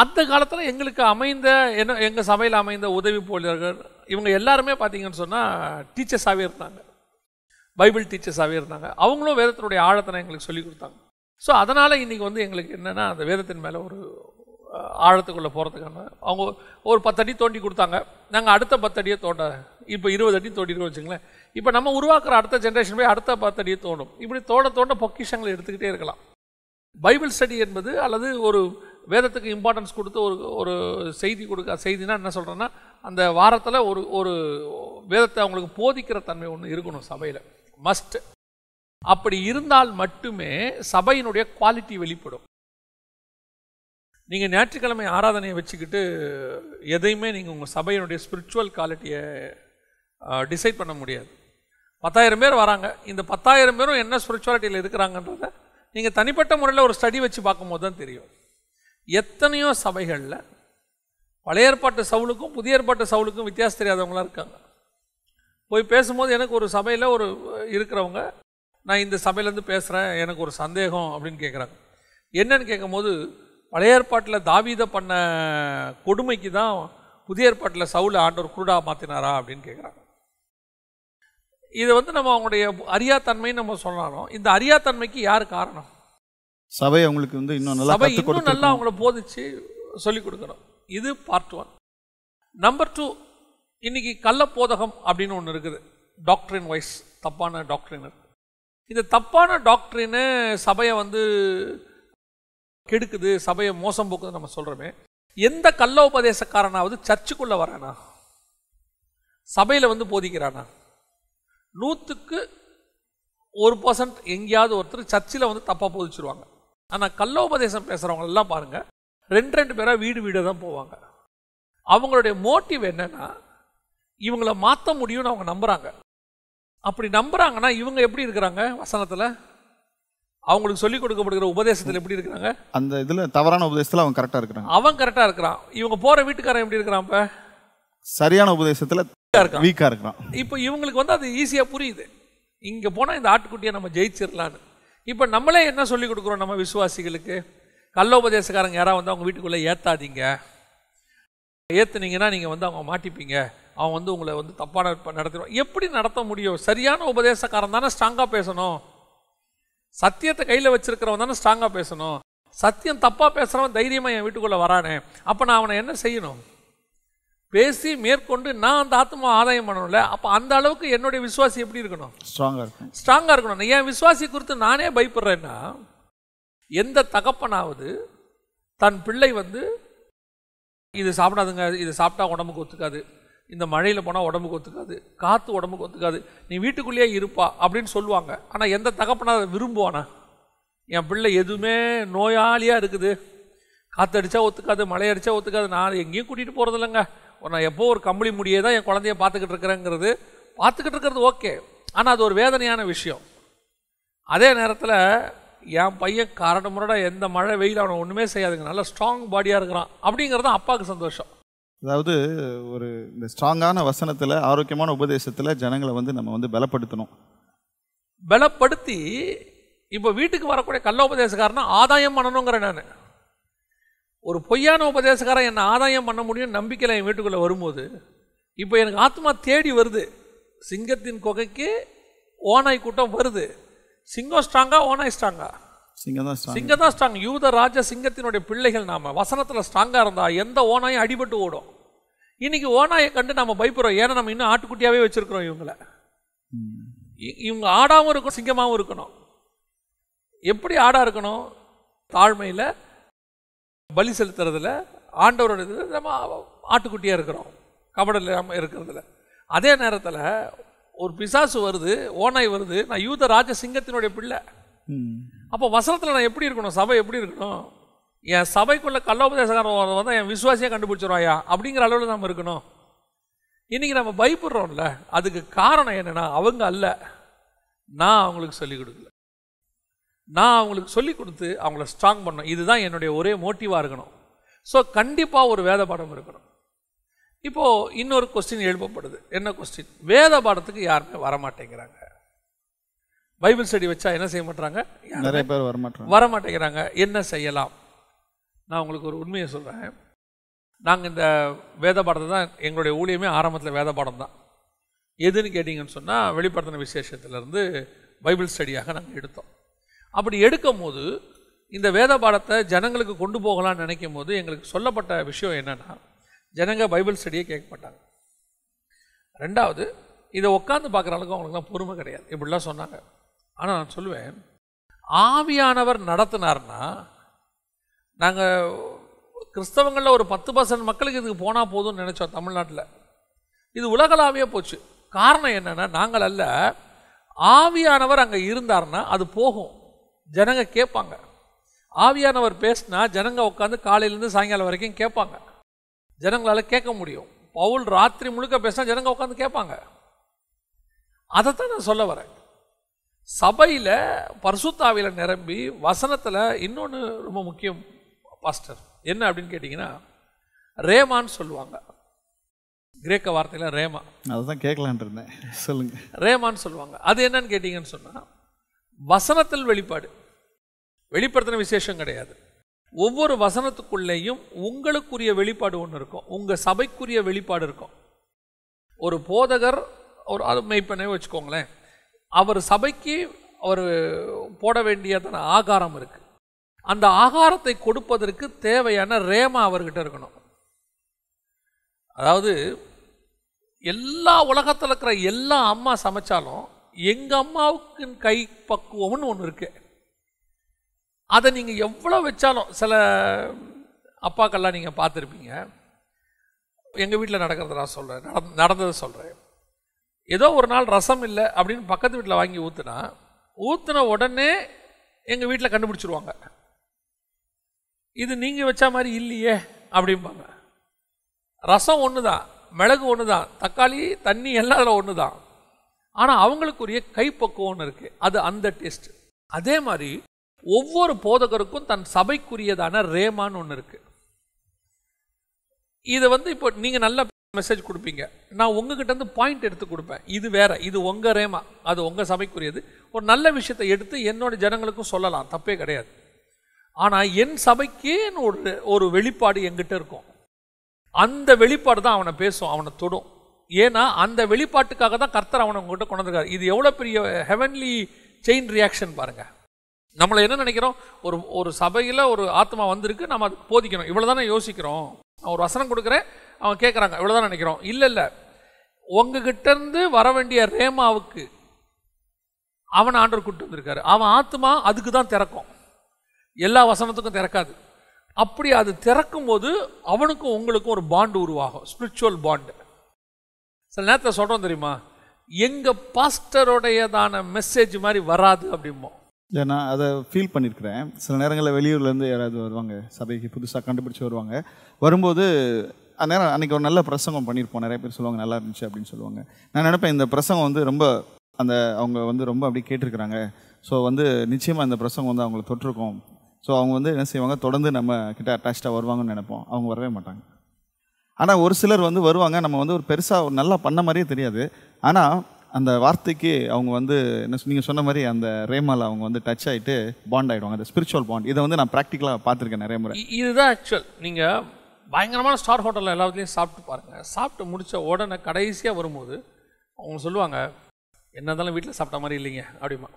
அந்த காலத்தில் எங்களுக்கு அமைந்த என்ன எங்கள் சபையில் அமைந்த உதவி போலியர்கள் இவங்க எல்லாருமே பார்த்தீங்கன்னு சொன்னால் டீச்சர்ஸாகவே இருந்தாங்க பைபிள் டீச்சர்ஸாகவே இருந்தாங்க அவங்களும் வேதத்தினுடைய ஆழத்தனை எங்களுக்கு சொல்லி கொடுத்தாங்க ஸோ அதனால் இன்றைக்கி வந்து எங்களுக்கு என்னென்னா அந்த வேதத்தின் மேலே ஒரு ஆழத்துக்குள்ளே போகிறதுக்கான அவங்க ஒரு பத்தடி தோண்டி கொடுத்தாங்க நாங்கள் அடுத்த பத்தடியை தோண்ட இப்போ இருபது அடி தோண்டிருக்கோம் வச்சுங்களேன் இப்போ நம்ம உருவாக்குற அடுத்த ஜென்ரேஷன் போய் அடுத்த பத்தடியை தோணும் இப்படி தோண்ட தோண்ட பொக்கிஷங்களை எடுத்துக்கிட்டே இருக்கலாம் பைபிள் ஸ்டடி என்பது அல்லது ஒரு வேதத்துக்கு இம்பார்ட்டன்ஸ் கொடுத்து ஒரு ஒரு செய்தி கொடுக்க செய்தினா என்ன சொல்கிறேன்னா அந்த வாரத்தில் ஒரு ஒரு வேதத்தை அவங்களுக்கு போதிக்கிற தன்மை ஒன்று இருக்கணும் சபையில் மஸ்ட் அப்படி இருந்தால் மட்டுமே சபையினுடைய குவாலிட்டி வெளிப்படும் நீங்கள் ஞாயிற்றுக்கிழமை ஆராதனையை வச்சுக்கிட்டு எதையுமே நீங்கள் உங்கள் சபையினுடைய ஸ்பிரிச்சுவல் குவாலிட்டியை டிசைட் பண்ண முடியாது பத்தாயிரம் பேர் வராங்க இந்த பத்தாயிரம் பேரும் என்ன ஸ்பிரிச்சுவாலிட்டியில் இருக்கிறாங்கன்றத நீங்கள் தனிப்பட்ட முறையில் ஒரு ஸ்டடி வச்சு பார்க்கும்போது தான் தெரியும் எத்தனையோ சபைகளில் பழைய ஏற்பாட்டு சவுலுக்கும் புதிய ஏற்பாட்டு சவுலுக்கும் வித்தியாசம் தெரியாதவங்களாம் இருக்காங்க போய் பேசும்போது எனக்கு ஒரு சபையில் ஒரு இருக்கிறவங்க நான் இந்த சபையிலேருந்து பேசுகிறேன் எனக்கு ஒரு சந்தேகம் அப்படின்னு கேட்குறாங்க என்னன்னு கேட்கும்போது பழைய ஏற்பாட்டில் தாவீதை பண்ண கொடுமைக்கு தான் புதிய ஏற்பாட்டில் சவுல ஆண்டவர் குருடாக மாற்றினாரா அப்படின்னு கேட்குறாங்க இதை வந்து நம்ம அவங்களுடைய அறியாத்தன்மைன்னு நம்ம சொல்லணும் இந்த அறியாத்தன்மைக்கு யார் காரணம் சபை அவங்களுக்கு வந்து இன்னும் நல்லா சபை இன்னும் நல்லா அவங்கள போதிச்சு சொல்லிக் கொடுக்கணும் இது பார்ட் ஒன் நம்பர் டூ இன்னைக்கு கள்ள போதகம் அப்படின்னு ஒன்று இருக்குது டாக்டரின் வைஸ் தப்பான டாக்டரின் இந்த தப்பான டாக்டரின்னு சபையை வந்து கெடுக்குது சபையை மோசம் போக்குதுன்னு நம்ம சொல்கிறோமே எந்த கள்ள உபதேசக்காரனாவது சர்ச்சுக்குள்ளே வரானா சபையில் வந்து போதிக்கிறானா நூற்றுக்கு ஒரு பர்சன்ட் எங்கேயாவது ஒருத்தர் சர்ச்சில் வந்து தப்பாக போதிச்சிருவாங்க ஆனால் கள்ள உபதேசம் பேசுகிறவங்களெல்லாம் பாருங்கள் ரெண்டு ரெண்டு பேராக வீடு வீடு தான் போவாங்க அவங்களுடைய மோட்டிவ் என்னென்னா இவங்களை மாற்ற முடியும்னு அவங்க நம்புகிறாங்க அப்படி நம்புகிறாங்கன்னா இவங்க எப்படி இருக்கிறாங்க வசனத்தில் அவங்களுக்கு சொல்லிக் கொடுக்கப்படுகிற உபதேசத்தில் எப்படி இருக்கிறாங்க அந்த இதில் தவறான உபதேசத்தில் அவன் கரெக்டாக இருக்கிறான் அவன் கரெக்டாக இருக்கிறான் இவங்க போகிற வீட்டுக்காரன் எப்படி இருக்கிறான் இப்போ சரியான உபதேசத்தில் வீக்காக இருக்கிறான் இப்போ இவங்களுக்கு வந்து அது ஈஸியாக புரியுது இங்கே போனால் இந்த ஆட்டுக்குட்டியை நம்ம ஜெயிச்சிடலான்னு இப்போ நம்மளே என்ன சொல்லிக் கொடுக்குறோம் நம்ம விசுவாசிகளுக்கு உபதேசக்காரங்க யாராவது வந்து அவங்க வீட்டுக்குள்ளே ஏற்றாதீங்க ஏற்றுனீங்கன்னா நீங்கள் வந்து அவங்க மாட்டிப்பீங்க அவன் வந்து உங்களை வந்து தப்பான நடத்திடுவான் எப்படி நடத்த முடியும் சரியான உபதேசக்காரன் தானே ஸ்ட்ராங்காக பேசணும் சத்தியத்தை கையில் வச்சிருக்கிறவன் தானே ஸ்ட்ராங்காக பேசணும் சத்தியம் தப்பாக பேசுகிறவன் தைரியமாக என் வீட்டுக்குள்ளே வரானே அப்போ நான் அவனை என்ன செய்யணும் பேசி மேற்கொண்டு நான் அந்த ஆத்மா ஆதாயம் பண்ணணும்ல அப்போ அந்த அளவுக்கு என்னுடைய விசுவாசி எப்படி இருக்கணும் ஸ்ட்ராங்காக இருக்கணும் ஸ்ட்ராங்காக இருக்கணும் என் விசுவாசி குறித்து நானே பயப்படுறேன்னா எந்த தகப்பனாவது தன் பிள்ளை வந்து இது சாப்பிடாதுங்க இது சாப்பிட்டா உடம்புக்கு ஒத்துக்காது இந்த மழையில் போனால் உடம்புக்கு ஒத்துக்காது காற்று உடம்புக்கு ஒத்துக்காது நீ வீட்டுக்குள்ளேயே இருப்பா அப்படின்னு சொல்லுவாங்க ஆனால் எந்த தகப்பனா அதை விரும்புவானா என் பிள்ளை எதுவுமே நோயாளியாக இருக்குது காற்றடிச்சா ஒத்துக்காது மழை அடித்தா ஒத்துக்காது நான் எங்கேயும் கூட்டிகிட்டு போகிறது இல்லைங்க நான் எப்போ ஒரு கம்பளி முடியே தான் என் குழந்தைய பார்த்துக்கிட்டு இருக்கிறேங்கிறது பார்த்துக்கிட்டு இருக்கிறது ஓகே ஆனால் அது ஒரு வேதனையான விஷயம் அதே நேரத்தில் என் பையன் காரணமுறையாக எந்த மழை வெயில் அவனை ஒன்றுமே செய்யாதுங்க நல்லா ஸ்ட்ராங் பாடியாக இருக்கிறான் அப்படிங்கிறது அப்பாவுக்கு சந்தோஷம் அதாவது ஒரு இந்த ஸ்ட்ராங்கான வசனத்தில் ஆரோக்கியமான உபதேசத்தில் ஜனங்களை வந்து நம்ம வந்து பலப்படுத்தணும் பலப்படுத்தி இப்போ வீட்டுக்கு வரக்கூடிய கள்ள உபதேசக்காரனா ஆதாயம் பண்ணணுங்கிறேன் நான் ஒரு பொய்யான உபதேசக்காரன் என்னை ஆதாயம் பண்ண முடியும் நம்பிக்கையில் என் வீட்டுக்குள்ளே வரும்போது இப்போ எனக்கு ஆத்மா தேடி வருது சிங்கத்தின் கொகைக்கு ஓனாய் கூட்டம் வருது சிங்கம் ஸ்ட்ராங்கா ஓனாய் ஸ்ட்ராங்கா சிங்கம் ஸ்ட்ராங் சிங்கம் தான் ஸ்ட்ராங் யூத ராஜ சிங்கத்தினுடைய பிள்ளைகள் நாம வசனத்தில் ஸ்ட்ராங்காக இருந்தால் எந்த ஓனாயும் அடிபட்டு ஓடும் இன்னைக்கு ஓனாயை கண்டு நம்ம பயப்படுறோம் ஏன்னா நம்ம இன்னும் ஆட்டுக்குட்டியாவே வச்சிருக்கிறோம் இவங்கள இவங்க ஆடாகவும் இருக்கணும் சிங்கமாகவும் இருக்கணும் எப்படி ஆடாக இருக்கணும் தாழ்மையில் பலி செலுத்துறதுல ஆண்டவரோட இது நம்ம ஆட்டுக்குட்டியாக இருக்கிறோம் கபடல் இல்லாமல் இருக்கிறதுல அதே நேரத்தில் ஒரு பிசாசு வருது ஓனாய் வருது நான் யூத ராஜ சிங்கத்தினுடைய பிள்ளை அப்போ வசனத்தில் நான் எப்படி இருக்கணும் சபை எப்படி இருக்கணும் என் சபைக்குள்ளே கல்லோபதேசக்காரன் வந்தால் என் விசுவாசியாக கண்டுபிடிச்சிருவாயா அப்படிங்கிற அளவில் நம்ம இருக்கணும் இன்றைக்கி நம்ம பயப்படுறோம்ல அதுக்கு காரணம் என்னென்னா அவங்க அல்ல நான் அவங்களுக்கு சொல்லிக் கொடுக்கல நான் அவங்களுக்கு சொல்லிக் கொடுத்து அவங்கள ஸ்ட்ராங் பண்ணணும் இதுதான் என்னுடைய ஒரே மோட்டிவாக இருக்கணும் ஸோ கண்டிப்பாக ஒரு வேத பாடம் இருக்கணும் இப்போது இன்னொரு கொஸ்டின் எழுப்பப்படுது என்ன கொஸ்டின் வேத பாடத்துக்கு யாருமே வரமாட்டேங்கிறாங்க பைபிள் ஸ்டடி வச்சா என்ன செய்ய மாட்டாங்க நிறைய பேர் வரமாட்டாங்க வரமாட்டேங்கிறாங்க என்ன செய்யலாம் நான் உங்களுக்கு ஒரு உண்மையை சொல்கிறேன் நாங்கள் இந்த வேத பாடத்தை தான் எங்களுடைய ஊழியமே ஆரம்பத்தில் வேத பாடம் தான் எதுன்னு கேட்டிங்கன்னு சொன்னால் வெளிப்படுத்தின விசேஷத்துலேருந்து பைபிள் ஸ்டடியாக நாங்கள் எடுத்தோம் அப்படி எடுக்கும் போது இந்த வேத பாடத்தை ஜனங்களுக்கு கொண்டு போகலாம்னு நினைக்கும் போது எங்களுக்கு சொல்லப்பட்ட விஷயம் என்னென்னா ஜனங்க பைபிள் ஸ்டடியை கேட்க மாட்டாங்க ரெண்டாவது இதை உட்காந்து பார்க்குற அளவுக்கு அவங்களுக்குலாம் பொறுமை கிடையாது இப்படிலாம் சொன்னாங்க ஆனால் நான் சொல்லுவேன் ஆவியானவர் நடத்தினார்னா நாங்கள் கிறிஸ்தவங்களில் ஒரு பத்து பர்சன்ட் மக்களுக்கு இதுக்கு போனால் போதும்னு நினச்சோம் தமிழ்நாட்டில் இது உலகளாவிய போச்சு காரணம் என்னென்னா நாங்கள் அல்ல ஆவியானவர் அங்கே இருந்தார்னா அது போகும் ஜனங்க கேட்பாங்க ஆவியானவர் பேசினா ஜனங்க உட்காந்து காலையிலேருந்து சாயங்காலம் வரைக்கும் கேட்பாங்க ஜனங்களால் கேட்க முடியும் பவுல் ராத்திரி முழுக்க பேசினா ஜனங்க உட்காந்து கேட்பாங்க அதைத்தான் நான் சொல்ல வரேன் சபையில் பரிசுத்தாவியில் நிரம்பி வசனத்தில் இன்னொன்று ரொம்ப முக்கியம் பாஸ்டர் என்ன அப்படின்னு கேட்டிங்கன்னா ரேமான்னு சொல்லுவாங்க கிரேக்க வார்த்தையில் ரேமா அதுதான் கேட்கலான் இருந்தேன் சொல்லுங்கள் ரேமான்னு சொல்லுவாங்க அது என்னன்னு கேட்டிங்கன்னு சொன்னால் வசனத்தில் வெளிப்பாடு வெளிப்படுத்தின விசேஷம் கிடையாது ஒவ்வொரு வசனத்துக்குள்ளேயும் உங்களுக்குரிய வெளிப்பாடு ஒன்று இருக்கும் உங்கள் சபைக்குரிய வெளிப்பாடு இருக்கும் ஒரு போதகர் ஒரு அது மெய்ப்பனே வச்சுக்கோங்களேன் அவர் சபைக்கு அவர் போட வேண்டியதான ஆகாரம் இருக்குது அந்த ஆகாரத்தை கொடுப்பதற்கு தேவையான ரேமா அவர்கிட்ட இருக்கணும் அதாவது எல்லா உலகத்தில் இருக்கிற எல்லா அம்மா சமைச்சாலும் எங்கள் அம்மாவுக்கு கை பக்குவம்னு ஒன்று இருக்கு அதை நீங்கள் எவ்வளோ வச்சாலும் சில அப்பாக்கள்லாம் நீங்கள் பார்த்துருப்பீங்க எங்கள் வீட்டில் நடக்கிறத நான் சொல்கிறேன் நடந்ததை சொல்கிறேன் ஏதோ ஒரு நாள் ரசம் இல்லை அப்படின்னு பக்கத்து வீட்டில் வாங்கி ஊற்றுனா ஊற்றுன உடனே எங்கள் வீட்டில் கண்டுபிடிச்சிருவாங்க இது நீங்கள் வச்ச மாதிரி இல்லையே அப்படிம்பாங்க ரசம் ஒன்று தான் மிளகு ஒன்று தான் தக்காளி தண்ணி எல்லாம் அதில் ஒன்று தான் ஆனால் அவங்களுக்குரிய கைப்பக்குவம்னு இருக்குது அது அந்த டேஸ்ட் அதே மாதிரி ஒவ்வொரு போதகருக்கும் தன் சபைக்குரியதான ரேமான்னு ஒன்று இருக்குது இதை வந்து இப்போ நீங்கள் நல்லா மெசேஜ் கொடுப்பீங்க நான் உங்ககிட்ட இருந்து பாயிண்ட் எடுத்து கொடுப்பேன் இது வேற இது உங்கள் ரேமா அது உங்கள் சபைக்குரியது ஒரு நல்ல விஷயத்தை எடுத்து என்னோட ஜனங்களுக்கும் சொல்லலாம் தப்பே கிடையாது ஆனால் என் சபைக்கேன்னு ஒரு ஒரு வெளிப்பாடு எங்கிட்ட இருக்கும் அந்த வெளிப்பாடு தான் அவனை பேசும் அவனை தொடும் ஏன்னா அந்த வெளிப்பாட்டுக்காக தான் கர்த்தர் அவனை உங்ககிட்ட கொண்டிருக்காரு இது எவ்வளோ பெரிய ஹெவன்லி செயின் ரியாக்ஷன் பாருங்க நம்மளை என்ன நினைக்கிறோம் ஒரு ஒரு சபையில் ஒரு ஆத்மா வந்திருக்கு நம்ம அதுக்கு போதிக்கணும் இவ்வளோ தானே யோசிக்கிறோம் நான் ஒரு வசனம் கொடுக்குறேன் அவன் கேட்குறாங்க இவ்வளோதான் நினைக்கிறோம் இல்லை இல்லை உங்ககிட்டேருந்து வர வேண்டிய ரேமாவுக்கு அவனை ஆண்டர் கூட்டு வந்திருக்காரு அவன் ஆத்மா அதுக்கு தான் திறக்கும் எல்லா வசனத்துக்கும் திறக்காது அப்படி அது திறக்கும் போது அவனுக்கும் உங்களுக்கும் ஒரு பாண்டு உருவாகும் ஸ்பிரிச்சுவல் பாண்டு சில நேரத்தில் சொல்கிறோம் தெரியுமா எங்கள் பாஸ்டருடையதான மெசேஜ் மாதிரி வராது அப்படிம்போம் நான் அதை ஃபீல் பண்ணியிருக்கிறேன் சில நேரங்களில் வெளியூர்லேருந்து யாராவது வருவாங்க சபைக்கு புதுசாக கண்டுபிடிச்சி வருவாங்க வரும்போது அந்நேரம் அன்றைக்கி ஒரு நல்ல பிரசங்கம் பண்ணியிருப்போம் நிறைய பேர் சொல்லுவாங்க நல்லா இருந்துச்சு அப்படின்னு சொல்லுவாங்க நான் நினைப்பேன் இந்த பிரசங்கம் வந்து ரொம்ப அந்த அவங்க வந்து ரொம்ப அப்படி கேட்டிருக்கிறாங்க ஸோ வந்து நிச்சயமாக இந்த பிரசங்கம் வந்து அவங்களை தொட்டிருக்கோம் ஸோ அவங்க வந்து என்ன செய்வாங்க தொடர்ந்து நம்ம கிட்ட அட்டாச்சாக வருவாங்கன்னு நினைப்போம் அவங்க வரவே மாட்டாங்க ஆனால் ஒரு சிலர் வந்து வருவாங்க நம்ம வந்து ஒரு பெருசாக நல்லா பண்ண மாதிரியே தெரியாது ஆனால் அந்த வார்த்தைக்கு அவங்க வந்து என்ன நீங்கள் சொன்ன மாதிரி அந்த ரேமாவில் அவங்க வந்து டச் ஆகிட்டு பாண்ட் ஆகிடுவாங்க அந்த ஸ்பிரிச்சுவல் பாண்ட் இதை வந்து நான் ப்ராக்டிக்கலாக பார்த்துருக்கேன் நிறைய முறை இதுதான் ஆக்சுவல் நீங்கள் பயங்கரமான ஸ்டார் ஹோட்டலில் எல்லாத்துலேயும் சாப்பிட்டு பாருங்கள் சாப்பிட்டு முடித்த உடனே கடைசியாக வரும்போது அவங்க சொல்லுவாங்க என்ன வீட்டில் சாப்பிட்ட மாதிரி இல்லைங்க அப்படிமா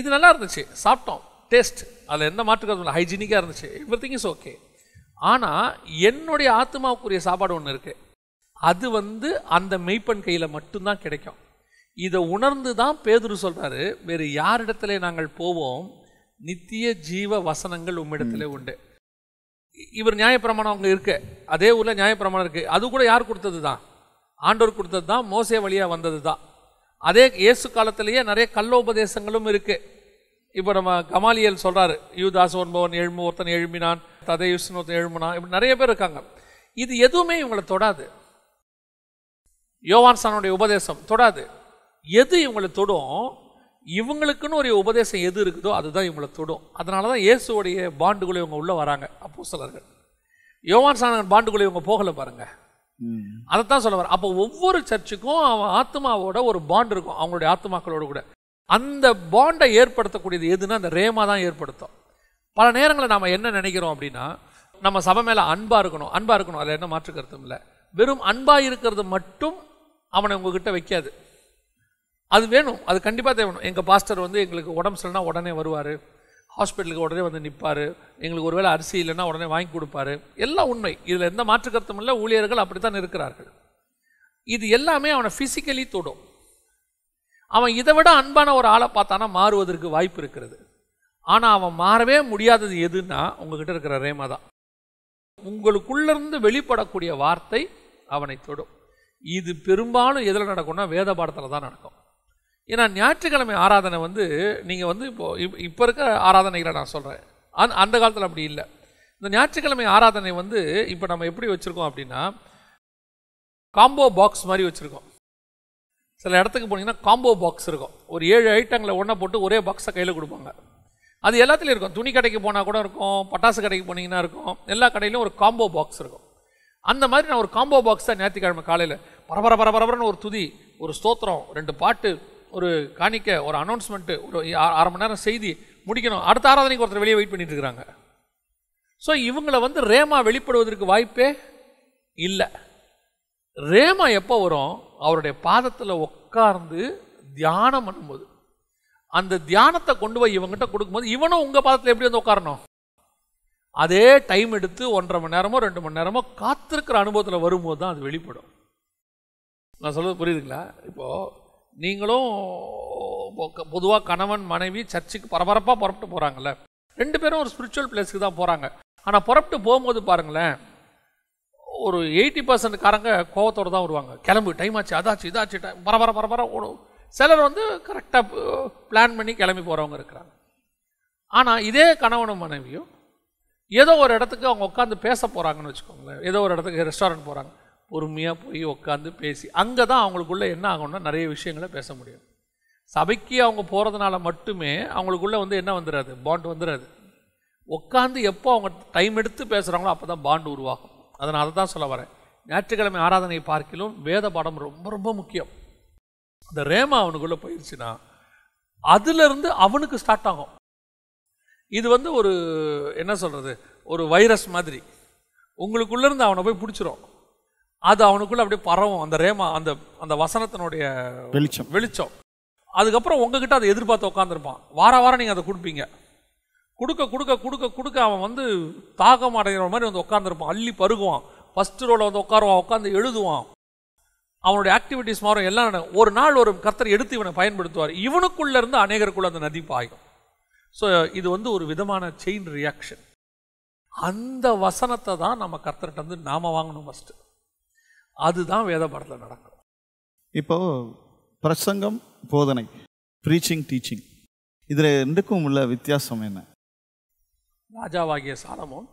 இது நல்லா இருந்துச்சு சாப்பிட்டோம் டேஸ்ட் அதில் எந்த மாற்றுக்கிறது ஹைஜீனிக்காக இருந்துச்சு எவ்ரி திங் இஸ் ஓகே ஆனால் என்னுடைய ஆத்மாவுக்குரிய சாப்பாடு ஒன்று இருக்குது அது வந்து அந்த மெய்ப்பெண் கையில் மட்டும்தான் கிடைக்கும் இதை உணர்ந்து தான் பேதுரு சொல்கிறாரு வேறு இடத்துல நாங்கள் போவோம் நித்திய ஜீவ வசனங்கள் உம்மிடத்துல உண்டு இவர் நியாயப்பிரமாணம் அவங்க இருக்க அதே ஊரில் நியாயப்பிரமாணம் இருக்குது அது கூட யார் கொடுத்தது தான் ஆண்டோர் கொடுத்தது தான் மோசே வழியாக வந்தது தான் அதே இயேசு காலத்திலேயே நிறைய கல்லோபதேசங்களும் இருக்குது இப்போ நம்ம கமாலியல் சொல்கிறாரு யூதாஸ் ஒன்பவன் எழுமு ஒருத்தன் எழுமினான் ததையுசன் ஒருத்தன் எழுமினான் இப்படி நிறைய பேர் இருக்காங்க இது எதுவுமே இவங்களை தொடாது யோவான் சானுடைய உபதேசம் தொடாது எது இவங்களை தொடும் இவங்களுக்குன்னு ஒரு உபதேசம் எது இருக்குதோ அதுதான் இவங்களை தொடும் அதனால தான் இயேசுடைய பாண்டுகளை இவங்க உள்ளே வராங்க அப்போ சிலர்கள் யோவான் சாணகன் பாண்டுகளை இவங்க போகலை பாருங்க அதைத்தான் சொல்ல வர அப்போ ஒவ்வொரு சர்ச்சுக்கும் அவன் ஆத்மாவோட ஒரு பாண்ட் இருக்கும் அவங்களுடைய ஆத்மாக்களோடு கூட அந்த பாண்டை ஏற்படுத்தக்கூடியது எதுன்னா அந்த ரேமா தான் ஏற்படுத்தும் பல நேரங்களில் நாம் என்ன நினைக்கிறோம் அப்படின்னா நம்ம சபை மேலே அன்பாக இருக்கணும் அன்பாக இருக்கணும் அதில் என்ன மாற்று கருத்தும் இல்லை வெறும் அன்பாக இருக்கிறது மட்டும் அவனை உங்ககிட்ட வைக்காது அது வேணும் அது கண்டிப்பாக தேவணும் எங்கள் பாஸ்டர் வந்து எங்களுக்கு உடம்பு சரினா உடனே வருவார் ஹாஸ்பிட்டலுக்கு உடனே வந்து நிற்பார் எங்களுக்கு ஒருவேளை அரிசி இல்லைன்னா உடனே வாங்கி கொடுப்பாரு எல்லாம் உண்மை இதில் எந்த மாற்று இல்லை ஊழியர்கள் அப்படித்தான் இருக்கிறார்கள் இது எல்லாமே அவனை ஃபிசிக்கலி தொடும் அவன் இதை விட அன்பான ஒரு ஆளை பார்த்தானா மாறுவதற்கு வாய்ப்பு இருக்கிறது ஆனால் அவன் மாறவே முடியாதது எதுன்னா உங்ககிட்ட இருக்கிற ரேமா தான் உங்களுக்குள்ளேருந்து வெளிப்படக்கூடிய வார்த்தை அவனை தொடும் இது பெரும்பாலும் எதில் நடக்கும்னா வேத பாடத்தில் தான் நடக்கும் ஏன்னா ஞாயிற்றுக்கிழமை ஆராதனை வந்து நீங்கள் வந்து இப்போது இப் இப்போ இருக்க ஆராதனைகளை நான் சொல்கிறேன் அந் அந்த காலத்தில் அப்படி இல்லை இந்த ஞாயிற்றுக்கிழமை ஆராதனை வந்து இப்போ நம்ம எப்படி வச்சுருக்கோம் அப்படின்னா காம்போ பாக்ஸ் மாதிரி வச்சுருக்கோம் சில இடத்துக்கு போனீங்கன்னா காம்போ பாக்ஸ் இருக்கும் ஒரு ஏழு ஐட்டங்களை ஒன்றை போட்டு ஒரே பாக்ஸை கையில் கொடுப்பாங்க அது எல்லாத்துலேயும் இருக்கும் துணி கடைக்கு போனால் கூட இருக்கும் பட்டாசு கடைக்கு போனீங்கன்னா இருக்கும் எல்லா கடையிலும் ஒரு காம்போ பாக்ஸ் இருக்கும் அந்த மாதிரி நான் ஒரு காம்போ பாக்ஸ் தான் ஞாயிற்றுக்கிழமை காலையில் பரபர பரபரபரன்னு ஒரு துதி ஒரு ஸ்தோத்திரம் ரெண்டு பாட்டு ஒரு காணிக்க ஒரு அனௌன்ஸ்மெண்ட்டு ஒரு அரை மணி நேரம் செய்தி முடிக்கணும் அடுத்த ஆராதனைக்கு ஒருத்தர் வெளியே வெயிட் பண்ணிட்டு இருக்கிறாங்க ஸோ இவங்களை வந்து ரேமா வெளிப்படுவதற்கு வாய்ப்பே இல்லை ரேமா எப்போ வரும் அவருடைய பாதத்தில் உட்கார்ந்து தியானம் பண்ணும்போது அந்த தியானத்தை கொண்டு போய் இவங்ககிட்ட கொடுக்கும்போது இவனும் உங்கள் பாதத்தில் எப்படி வந்து உட்காரணும் அதே டைம் எடுத்து ஒன்றரை மணி நேரமோ ரெண்டு மணி நேரமோ காத்திருக்கிற அனுபவத்தில் வரும்போது தான் அது வெளிப்படும் நான் சொல்கிறது புரியுதுங்களா இப்போது நீங்களும் பொதுவாக கணவன் மனைவி சர்ச்சுக்கு பரபரப்பாக புறப்பட்டு போகிறாங்கல்ல ரெண்டு பேரும் ஒரு ஸ்பிரிச்சுவல் பிளேஸுக்கு தான் போகிறாங்க ஆனால் புறப்பட்டு போகும்போது பாருங்களேன் ஒரு எயிட்டி காரங்க கோவத்தோடு தான் வருவாங்க கிளம்பு டைம் ஆச்சு அதாச்சு இதாச்சு டைம் பரபர பரபர ஓடும் சிலர் வந்து கரெக்டாக பிளான் பண்ணி கிளம்பி போகிறவங்க இருக்கிறாங்க ஆனால் இதே கணவனும் மனைவியும் ஏதோ ஒரு இடத்துக்கு அவங்க உட்காந்து பேச போகிறாங்கன்னு வச்சுக்கோங்களேன் ஏதோ ஒரு இடத்துக்கு ரெஸ்டாரண்ட் போகிறாங்க பொறுமையாக போய் உட்காந்து பேசி அங்கே தான் அவங்களுக்குள்ளே என்ன ஆகும்னா நிறைய விஷயங்களை பேச முடியும் சபைக்கு அவங்க போகிறதுனால மட்டுமே அவங்களுக்குள்ளே வந்து என்ன வந்துடாது பாண்ட் வந்துடாது உட்காந்து எப்போ அவங்க டைம் எடுத்து பேசுகிறாங்களோ அப்போ தான் பாண்டு உருவாகும் அதனால் அதை தான் சொல்ல வரேன் ஞாயிற்றுக்கிழமை ஆராதனை பார்க்கிலும் வேத பாடம் ரொம்ப ரொம்ப முக்கியம் அந்த ரேமா அவனுக்குள்ளே போயிடுச்சுன்னா அதுலேருந்து அவனுக்கு ஸ்டார்ட் ஆகும் இது வந்து ஒரு என்ன சொல்கிறது ஒரு வைரஸ் மாதிரி உங்களுக்குள்ளேருந்து அவனை போய் பிடிச்சிரும் அது அவனுக்குள்ள அப்படியே பரவும் அந்த ரேமா அந்த அந்த வசனத்தினுடைய வெளிச்சம் வெளிச்சம் அதுக்கப்புறம் உங்ககிட்ட அதை எதிர்பார்த்து உட்காந்துருப்பான் வார வாரம் நீங்கள் அதை கொடுப்பீங்க கொடுக்க கொடுக்க கொடுக்க கொடுக்க அவன் வந்து தாகம் அடைகிற மாதிரி வந்து உட்காந்துருப்பான் அள்ளி பருகுவான் ஃபஸ்ட் ரோல வந்து உட்காருவான் உட்காந்து எழுதுவான் அவனுடைய ஆக்டிவிட்டிஸ் மாறும் எல்லாம் ஒரு நாள் ஒரு கத்தரை எடுத்து இவனை பயன்படுத்துவார் இவனுக்குள்ளேருந்து அநேகருக்குள்ள அந்த நதி பாயும் ஸோ இது வந்து ஒரு விதமான செயின் ரியாக்ஷன் அந்த வசனத்தை தான் நம்ம கத்தர்கிட்ட வந்து நாம் வாங்கணும் ஃபஸ்ட்டு அதுதான் வேத பாடத்தில் நடக்கும் இப்போ பிரசங்கம் போதனை ப்ரீச்சிங் டீச்சிங் இதில் ரெண்டுக்கும் உள்ள வித்தியாசம் என்ன ராஜாவாகிய சாலமோன்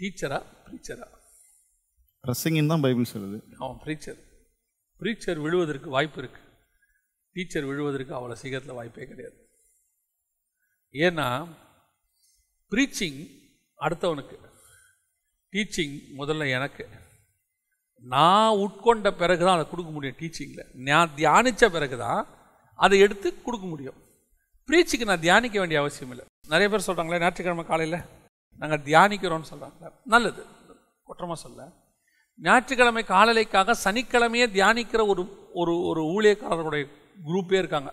டீச்சரா ப்ரீச்சரா பிரசங்கின்னு தான் பைபிள் சொல்லுது அவன் ப்ரீச்சர் ப்ரீச்சர் விழுவதற்கு வாய்ப்பு இருக்குது டீச்சர் விழுவதற்கு அவ்வளோ சீக்கிரத்தில் வாய்ப்பே கிடையாது ஏன்னா ப்ரீச்சிங் அடுத்தவனுக்கு டீச்சிங் முதல்ல எனக்கு நான் உட்கொண்ட பிறகு தான் அதை கொடுக்க முடியும் டீச்சிங்கில் நான் தியானித்த பிறகு தான் அதை எடுத்து கொடுக்க முடியும் ப்ரீச்சிக்கு நான் தியானிக்க வேண்டிய அவசியம் இல்லை நிறைய பேர் சொல்கிறாங்களே ஞாயிற்றுக்கிழமை காலையில் நாங்கள் தியானிக்கிறோம்னு சொல்கிறாங்களே நல்லது குற்றமாக சொல்ல ஞாயிற்றுக்கிழமை காலலைக்காக சனிக்கிழமையே தியானிக்கிற ஒரு ஒரு ஒரு ஊழியக்காரருடைய குரூப்பே இருக்காங்க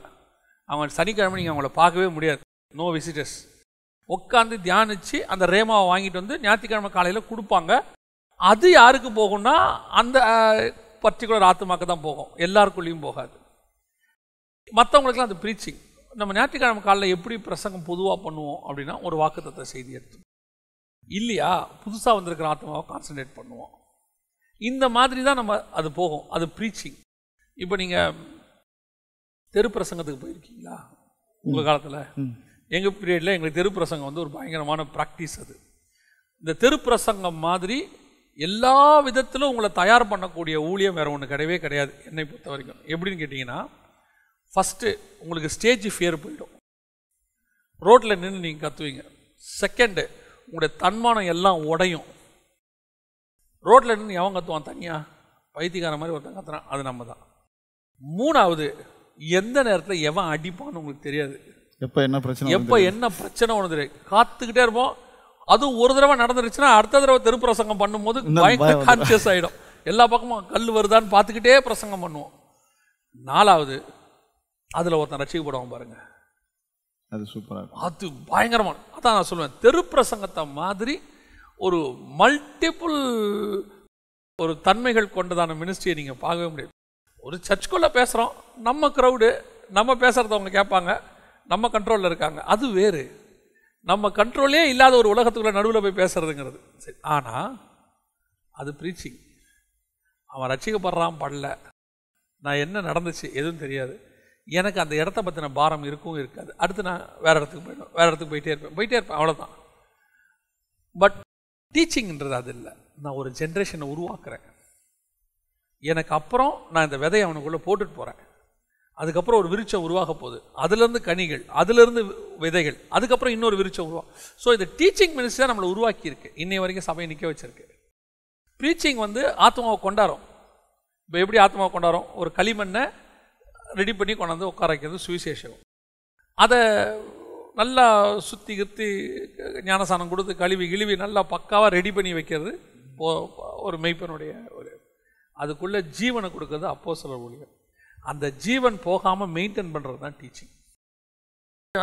அவங்க சனிக்கிழமை நீங்கள் அவங்கள பார்க்கவே முடியாது நோ விசிட்டர்ஸ் உட்காந்து தியானித்து அந்த ரேமாவை வாங்கிட்டு வந்து ஞாயிற்றுக்கிழமை காலையில் கொடுப்பாங்க அது யாருக்கு போகும்னா அந்த பர்டிகுலர் ஆத்மாக்கு தான் போகும் எல்லாருக்குள்ளேயும் போகாது மற்றவங்களுக்குலாம் அது ப்ரீச்சிங் நம்ம ஞாயிற்றுக்கிழமை காலையில் எப்படி பிரசங்கம் பொதுவாக பண்ணுவோம் அப்படின்னா ஒரு வாக்குத்தத்தை செய்தி எடுத்து இல்லையா புதுசாக வந்திருக்கிற ஆத்மாவை கான்சன்ட்ரேட் பண்ணுவோம் இந்த மாதிரி தான் நம்ம அது போகும் அது ப்ரீச்சிங் இப்போ நீங்கள் தெரு பிரசங்கத்துக்கு போயிருக்கீங்களா உங்கள் காலத்தில் எங்கள் பீரியடில் எங்களுக்கு தெரு பிரசங்கம் வந்து ஒரு பயங்கரமான ப்ராக்டிஸ் அது இந்த தெரு பிரசங்கம் மாதிரி எல்லா விதத்திலும் உங்களை தயார் பண்ணக்கூடிய ஊழியம் வேறு ஒன்று கிடையவே கிடையாது என்னை பொறுத்த வரைக்கும் எப்படின்னு கேட்டிங்கன்னா ஃபஸ்ட்டு உங்களுக்கு ஸ்டேஜ் ஃபியர் போயிடும் ரோட்டில் நின்று நீங்கள் கத்துவீங்க செகண்டு உங்களுடைய தன்மானம் எல்லாம் உடையும் ரோட்டில் நின்று எவன் கத்துவான் தனியாக பைத்தியக்கார மாதிரி ஒருத்தன் கத்துறான் அது நம்ம தான் மூணாவது எந்த நேரத்தில் எவன் அடிப்பான்னு உங்களுக்கு தெரியாது எப்போ என்ன பிரச்சனை எப்போ என்ன பிரச்சனை ஒன்று தெரியாது காத்துக்கிட்டே இருப்போம் அது ஒரு தடவை நடந்துருச்சுன்னா அடுத்த தடவை தெரு பிரசங்கம் பண்ணும்போது பயங்கர கான்சியஸ் ஆகிடும் எல்லா பக்கமும் கல் வருதான்னு பார்த்துக்கிட்டே பிரசங்கம் பண்ணுவோம் நாலாவது அதில் ஒருத்தன் ரசிக்கப்படுவான் பாருங்க அது சூப்பராக அது பயங்கரமான அதான் நான் சொல்லுவேன் தெருப்பிரசங்கத்தை மாதிரி ஒரு மல்டிப்புள் ஒரு தன்மைகள் கொண்டதான மினிஸ்ட்ரியை நீங்கள் பார்க்கவே முடியாது ஒரு சர்ச்குள்ளே பேசுகிறோம் நம்ம க்ரௌடு நம்ம பேசுகிறத அவங்க கேட்பாங்க நம்ம கண்ட்ரோலில் இருக்காங்க அது வேறு நம்ம கண்ட்ரோலே இல்லாத ஒரு உலகத்துக்குள்ளே நடுவில் போய் பேசுறதுங்கிறது சரி ஆனால் அது ப்ரீச்சிங் அவன் ரசிக்கப்படுறான் படல நான் என்ன நடந்துச்சு எதுவும் தெரியாது எனக்கு அந்த இடத்த பற்றின பாரம் இருக்கவும் இருக்காது அடுத்து நான் வேறு இடத்துக்கு போயிடுவேன் வேறு இடத்துக்கு போயிட்டே இருப்பேன் போயிட்டே இருப்பேன் அவ்வளோதான் பட் டீச்சிங்ன்றது அது இல்லை நான் ஒரு ஜென்ரேஷனை உருவாக்குறேன் எனக்கு அப்புறம் நான் இந்த விதையை அவனுக்குள்ளே போட்டுட்டு போகிறேன் அதுக்கப்புறம் ஒரு விருட்சம் உருவாக போகுது அதுலேருந்து கனிகள் அதுலேருந்து விதைகள் அதுக்கப்புறம் இன்னொரு விருட்சம் உருவா ஸோ இது டீச்சிங் மினிஸ்டர் நம்மளை உருவாக்கியிருக்கு இன்னை வரைக்கும் சபையை நிற்க வச்சிருக்கு ப்ரீச்சிங் வந்து ஆத்மாவை கொண்டாடும் இப்போ எப்படி ஆத்மாவை கொண்டாடும் ஒரு களிமண்ணை ரெடி பண்ணி கொண்டாந்து உட்கார வைக்கிறது சுவிசேஷம் அதை நல்லா சுற்றி கிருத்தி ஞானசானம் கொடுத்து கழுவி கிழுவி நல்லா பக்காவாக ரெடி பண்ணி வைக்கிறது ஒரு மெய்ப்பனுடைய ஒரு அதுக்குள்ளே ஜீவனை கொடுக்கறது அப்போ சொல்ல ஊழியர் அந்த ஜீவன் போகாமல் மெயின்டைன் பண்ணுறது தான் டீச்சிங்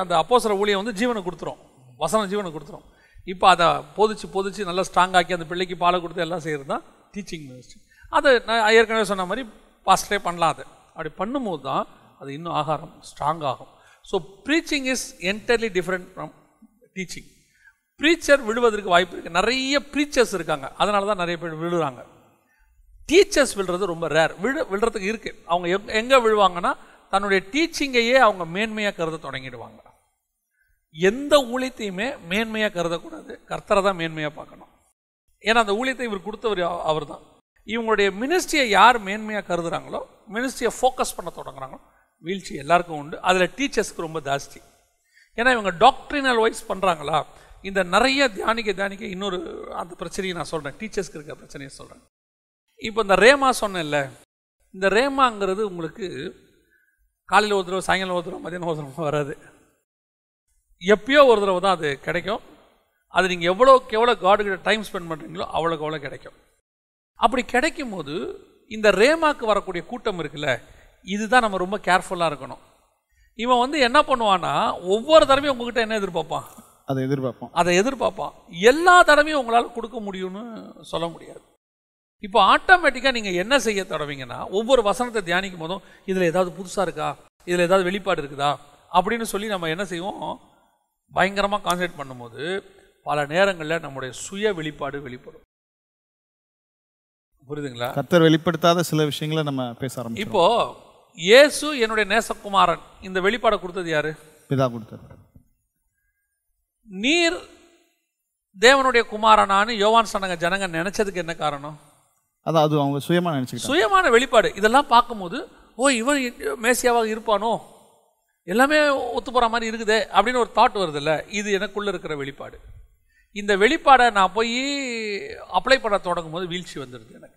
அந்த அப்போசர ஊழியம் வந்து ஜீவனை கொடுத்துரும் வசனம் ஜீவனை கொடுத்துரும் இப்போ அதை பொதிச்சு பொதிச்சு நல்லா ஸ்ட்ராங்காக்கி அந்த பிள்ளைக்கு பாலை கொடுத்து எல்லாம் செய்கிறது தான் டீச்சிங் மினிஸ்ட்ரி அதை நான் ஏற்கனவே சொன்ன மாதிரி பாஸ்டரே பண்ணலாம் அது அப்படி பண்ணும்போது தான் அது இன்னும் ஆகாரம் ஸ்ட்ராங் ஆகும் so preaching is entirely different from teaching preacher விழுவதற்கு வாய்ப்பு இருக்குது நிறைய ப்ரீச்சர்ஸ் இருக்காங்க அதனால தான் நிறைய பேர் விழுகிறாங்க டீச்சர்ஸ் விழுறது ரொம்ப ரேர் விழு விழுறதுக்கு இருக்குது அவங்க எங் எங்கே விழுவாங்கன்னா தன்னுடைய டீச்சிங்கையே அவங்க மேன்மையாக கருத தொடங்கிடுவாங்க எந்த ஊழியத்தையுமே மேன்மையாக கருதக்கூடாது கர்த்தரை தான் மேன்மையாக பார்க்கணும் ஏன்னா அந்த ஊழியத்தை இவர் கொடுத்தவர் அவர் தான் இவங்களுடைய மினிஸ்ட்ரியை யார் மேன்மையாக கருதுகிறாங்களோ மினிஸ்ட்ரியை ஃபோக்கஸ் பண்ண தொடங்குறாங்களோ வீழ்ச்சி எல்லாருக்கும் உண்டு அதில் டீச்சர்ஸ்க்கு ரொம்ப ஜாஸ்தி ஏன்னா இவங்க டாக்டரினல் வைஸ் பண்ணுறாங்களா இந்த நிறைய தியானிக்க தியானிக்க இன்னொரு அந்த பிரச்சனையை நான் சொல்கிறேன் டீச்சர்ஸ்க்கு இருக்கிற பிரச்சனையை சொல்கிறேன் இப்போ இந்த ரேமா சொன்னேன்ல இந்த ரேமாங்கிறது உங்களுக்கு காலையில் ஒரு தடவை சாயங்காலம் ஒரு தடவை மதியானம் ஒரு தடவை வராது எப்பயோ ஒரு தடவை தான் அது கிடைக்கும் அது நீங்கள் எவ்வளோக்கு எவ்வளோ காடுகிட்ட டைம் ஸ்பெண்ட் பண்ணுறீங்களோ அவ்வளோக்கு அவ்வளோ கிடைக்கும் அப்படி கிடைக்கும் போது இந்த ரேமாக்கு வரக்கூடிய கூட்டம் இருக்குல்ல இதுதான் நம்ம ரொம்ப கேர்ஃபுல்லாக இருக்கணும் இவன் வந்து என்ன பண்ணுவான்னா ஒவ்வொரு தடவையும் உங்ககிட்ட என்ன எதிர்பார்ப்பான் அதை எதிர்பார்ப்பான் அதை எதிர்பார்ப்பான் எல்லா தடவையும் உங்களால் கொடுக்க முடியும்னு சொல்ல முடியாது இப்போ ஆட்டோமேட்டிக்காக நீங்கள் என்ன செய்ய தொடவீங்கன்னா ஒவ்வொரு வசனத்தை தியானிக்கும் போதும் இதில் ஏதாவது புதுசாக இருக்கா இதில் ஏதாவது வெளிப்பாடு இருக்குதா அப்படின்னு சொல்லி நம்ம என்ன செய்வோம் பயங்கரமாக கான்சன்ட்ரேட் பண்ணும்போது பல நேரங்களில் நம்முடைய சுய வெளிப்பாடு வெளிப்படும் புரியுதுங்களா கத்தர் வெளிப்படுத்தாத சில விஷயங்களை நம்ம பேச ஆரம்பிச்சோம் இப்போ இயேசு என்னுடைய நேசகுமாரன் இந்த வெளிப்பாடை கொடுத்தது யாரு பிதா கொடுத்தது நீர் தேவனுடைய குமாரனான்னு யோவான் சொன்னாங்க ஜனங்க நினைச்சதுக்கு என்ன காரணம் அதாவது அது அவங்க சுயமாக நினச்சிக்கிட்டு சுயமான வெளிப்பாடு இதெல்லாம் பார்க்கும்போது ஓ இவன் மேசியாவாக இருப்பானோ எல்லாமே ஒத்து போகிற மாதிரி இருக்குதே அப்படின்னு ஒரு தாட் இல்லை இது எனக்குள்ளே இருக்கிற வெளிப்பாடு இந்த வெளிப்பாடை நான் போய் அப்ளை பண்ண தொடங்கும் போது வீழ்ச்சி வந்துடுது எனக்கு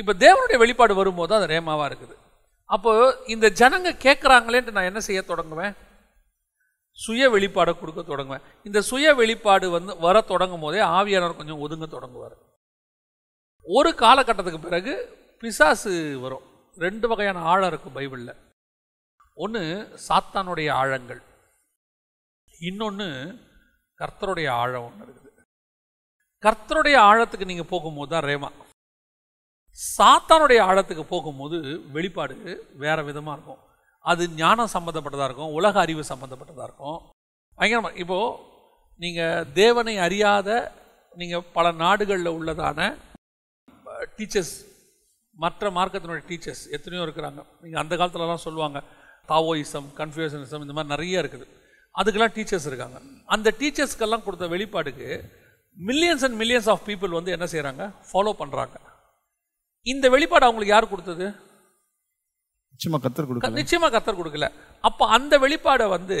இப்போ தேவனுடைய வெளிப்பாடு வரும்போது அது ரேமாவாக இருக்குது அப்போது இந்த ஜனங்க கேட்குறாங்களேன்ட்டு நான் என்ன செய்ய தொடங்குவேன் சுய வெளிப்பாடை கொடுக்க தொடங்குவேன் இந்த சுய வெளிப்பாடு வந்து வர தொடங்கும் போதே ஆவியானவர் கொஞ்சம் ஒதுங்க தொடங்குவார் ஒரு காலகட்டத்துக்கு பிறகு பிசாசு வரும் ரெண்டு வகையான ஆழம் இருக்கும் பைபிளில் ஒன்று சாத்தானுடைய ஆழங்கள் இன்னொன்று கர்த்தருடைய ஆழம் ஒன்று இருக்குது கர்த்தருடைய ஆழத்துக்கு நீங்கள் போகும்போது தான் ரேமா சாத்தானுடைய ஆழத்துக்கு போகும்போது வெளிப்பாடு வேறு விதமாக இருக்கும் அது ஞானம் சம்மந்தப்பட்டதாக இருக்கும் உலக அறிவு சம்மந்தப்பட்டதாக இருக்கும் பயங்கரமாக இப்போது நீங்கள் தேவனை அறியாத நீங்கள் பல நாடுகளில் உள்ளதான டீச்சர்ஸ் மற்ற மார்க்கத்தினுடைய டீச்சர்ஸ் எத்தனையோ இருக்கிறாங்க நீங்கள் அந்த காலத்துலலாம் சொல்லுவாங்க தாவோயிசம் கன்ஃபியூஷனிசம் இந்த மாதிரி நிறைய இருக்குது அதுக்கெல்லாம் டீச்சர்ஸ் இருக்காங்க அந்த டீச்சர்ஸ்க்கெல்லாம் கொடுத்த வெளிப்பாடுக்கு millions and millions of people வந்து என்ன செய்கிறாங்க ஃபாலோ பண்ணுறாங்க இந்த வெளிப்பாடு அவங்களுக்கு யார் கொடுத்தது நிச்சயமாக கத்தர் கொடுக்கல நிச்சயமாக கத்தர் கொடுக்கல அப்போ அந்த வெளிப்பாடை வந்து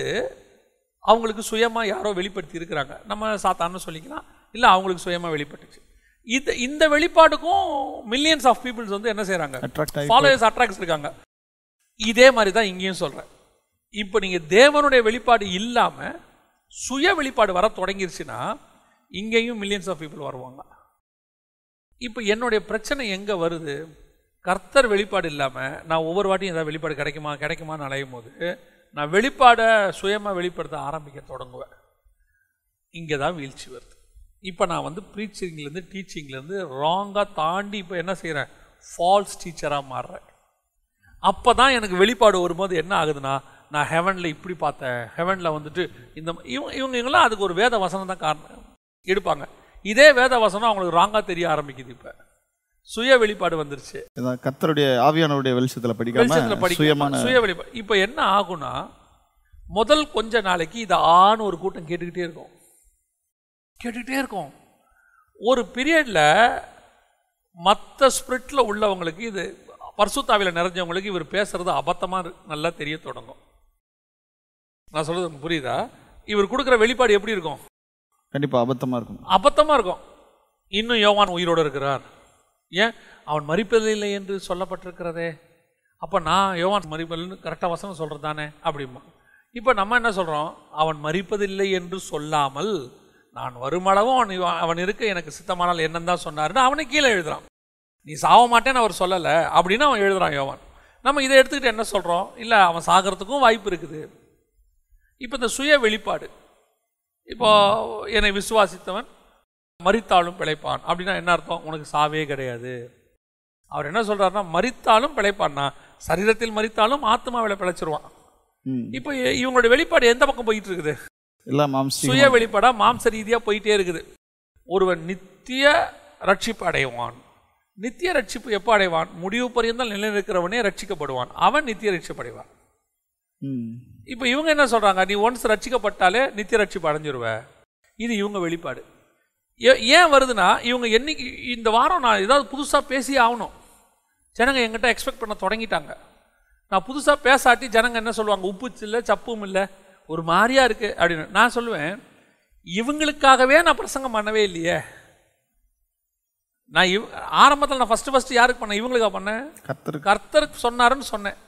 அவங்களுக்கு சுயமாக யாரோ வெளிப்படுத்தி இருக்கிறாங்க நம்ம சாத்தான்னு சொல்லிக்கலாம் இல்லை அவங்களுக்கு சுயமாக வெளிப்பட்டுச்சு இது இந்த வெளிப்பாடுக்கும் மில்லியன்ஸ் ஆஃப் பீப்புள்ஸ் வந்து என்ன செய்கிறாங்க ஃபாலோயர்ஸ் அட்ராக்ட்ஸ் இருக்காங்க இதே மாதிரி தான் இங்கேயும் சொல்கிறேன் இப்போ நீங்கள் தேவனுடைய வெளிப்பாடு இல்லாமல் சுய வெளிப்பாடு வர தொடங்கிருச்சுன்னா இங்கேயும் மில்லியன்ஸ் ஆஃப் பீப்புள் வருவாங்க இப்போ என்னுடைய பிரச்சனை எங்கே வருது கர்த்தர் வெளிப்பாடு இல்லாமல் நான் ஒவ்வொரு வாட்டியும் ஏதாவது வெளிப்பாடு கிடைக்குமா கிடைக்குமான்னு அலையும் போது நான் வெளிப்பாடை சுயமாக வெளிப்படுத்த ஆரம்பிக்க தொடங்குவேன் இங்கே தான் வீழ்ச்சி வருது இப்போ நான் வந்து ப்ரீச்சிங்லேருந்து டீச்சிங்லேருந்து ராங்காக தாண்டி இப்போ என்ன செய்கிறேன் ஃபால்ஸ் டீச்சராக மாறுறேன் அப்போ தான் எனக்கு வெளிப்பாடு வரும்போது என்ன ஆகுதுன்னா நான் ஹெவனில் இப்படி பார்த்தேன் ஹெவனில் வந்துட்டு இந்த இவங்க இவங்க இவங்களாம் அதுக்கு ஒரு வேத வசனம் தான் காரணம் எடுப்பாங்க இதே வேத வசனம் அவங்களுக்கு ராங்காக தெரிய ஆரம்பிக்குது இப்போ சுய வெளிப்பாடு வந்துருச்சு கத்தருடைய ஆவியானவருடைய வெளிச்சத்தில் படிக்க வெளிச்சத்தில் படிக்க சுய வெளிப்பாடு இப்போ என்ன ஆகும்னா முதல் கொஞ்ச நாளைக்கு இதை ஆணு ஒரு கூட்டம் கேட்டுக்கிட்டே இருக்கும் கேட்டுக்கிட்டே இருக்கும் ஒரு பீரியடில் மற்ற ஸ்பிரிட்டில் உள்ளவங்களுக்கு இது பர்சுத்தாவில் நிறைஞ்சவங்களுக்கு இவர் பேசுகிறது அபத்தமாக நல்லா தெரிய தொடங்கும் நான் சொல்கிறது புரியுதா இவர் கொடுக்குற வெளிப்பாடு எப்படி இருக்கும் கண்டிப்பாக அபத்தமாக இருக்கும் அபத்தமாக இருக்கும் இன்னும் யோவான் உயிரோடு இருக்கிறார் ஏன் அவன் மறிப்பதில்லை என்று சொல்லப்பட்டிருக்கிறதே அப்போ நான் யோவான் மறிப்பதில்லைன்னு கரெக்டாக வசனம் சொல்கிறது தானே அப்படிமா இப்போ நம்ம என்ன சொல்கிறோம் அவன் மறிப்பதில்லை என்று சொல்லாமல் நான் வருமளவும் அவன் அவன் இருக்க எனக்கு சித்தமானால் என்னன்னு தான் சொன்னாருன்னு அவனை கீழே எழுதுறான் நீ சாவ மாட்டேன்னு அவர் சொல்லலை அப்படின்னு அவன் எழுதுறான் யோவான் நம்ம இதை எடுத்துக்கிட்டு என்ன சொல்கிறோம் இல்லை அவன் சாகிறதுக்கும் வாய்ப்பு இருக்குது இப்போ இந்த சுய வெளிப்பாடு இப்போ என்னை விசுவாசித்தவன் மறித்தாலும் பிழைப்பான் அப்படின்னா என்ன அர்த்தம் உனக்கு சாவே கிடையாது அவர் என்ன சொல்கிறாருன்னா மறித்தாலும் பிழைப்பான்னா சரீரத்தில் மறித்தாலும் ஆத்மாவில் பிழைச்சிருவான் இப்போ இவங்களுடைய வெளிப்பாடு எந்த பக்கம் போயிட்டு இருக்குது எல்லாம் மாம்ச சுய வெளிப்பாடாக மாம்ச ரீதியாக போயிட்டே இருக்குது ஒருவன் நித்திய ரட்சிப்பு அடைவான் நித்திய ரட்சிப்பு எப்போ அடைவான் முடிவு பரியந்தால் நிலைநிற்கிறவனே ரட்சிக்கப்படுவான் அவன் நித்திய ரட்சிப்படைவான் இப்போ இவங்க என்ன சொல்கிறாங்க நீ ஒன்ஸ் ரட்சிக்கப்பட்டாலே நித்திய ரட்சிப்பு அடைஞ்சிருவ இது இவங்க வெளிப்பாடு ஏன் வருதுன்னா இவங்க என்னைக்கு இந்த வாரம் நான் ஏதாவது புதுசாக பேசி ஆகணும் ஜனங்க எங்கிட்ட எக்ஸ்பெக்ட் பண்ண தொடங்கிட்டாங்க நான் புதுசாக பேசாட்டி ஜனங்க என்ன சொல்லுவாங்க உப்பு இல்லை சப்பும் இல்லை ஒரு மாதிரியாக இருக்குது அப்படின்னு நான் சொல்லுவேன் இவங்களுக்காகவே நான் பிரசங்கம் பண்ணவே இல்லையே நான் இவ் ஆரம்பத்தில் நான் ஃபஸ்ட்டு ஃபஸ்ட்டு யாருக்கு பண்ணேன் இவங்களுக்காக பண்ணேன் கர்த்தர் கர்த்தருக்கு சொன்னாருன்னு சொன்னேன்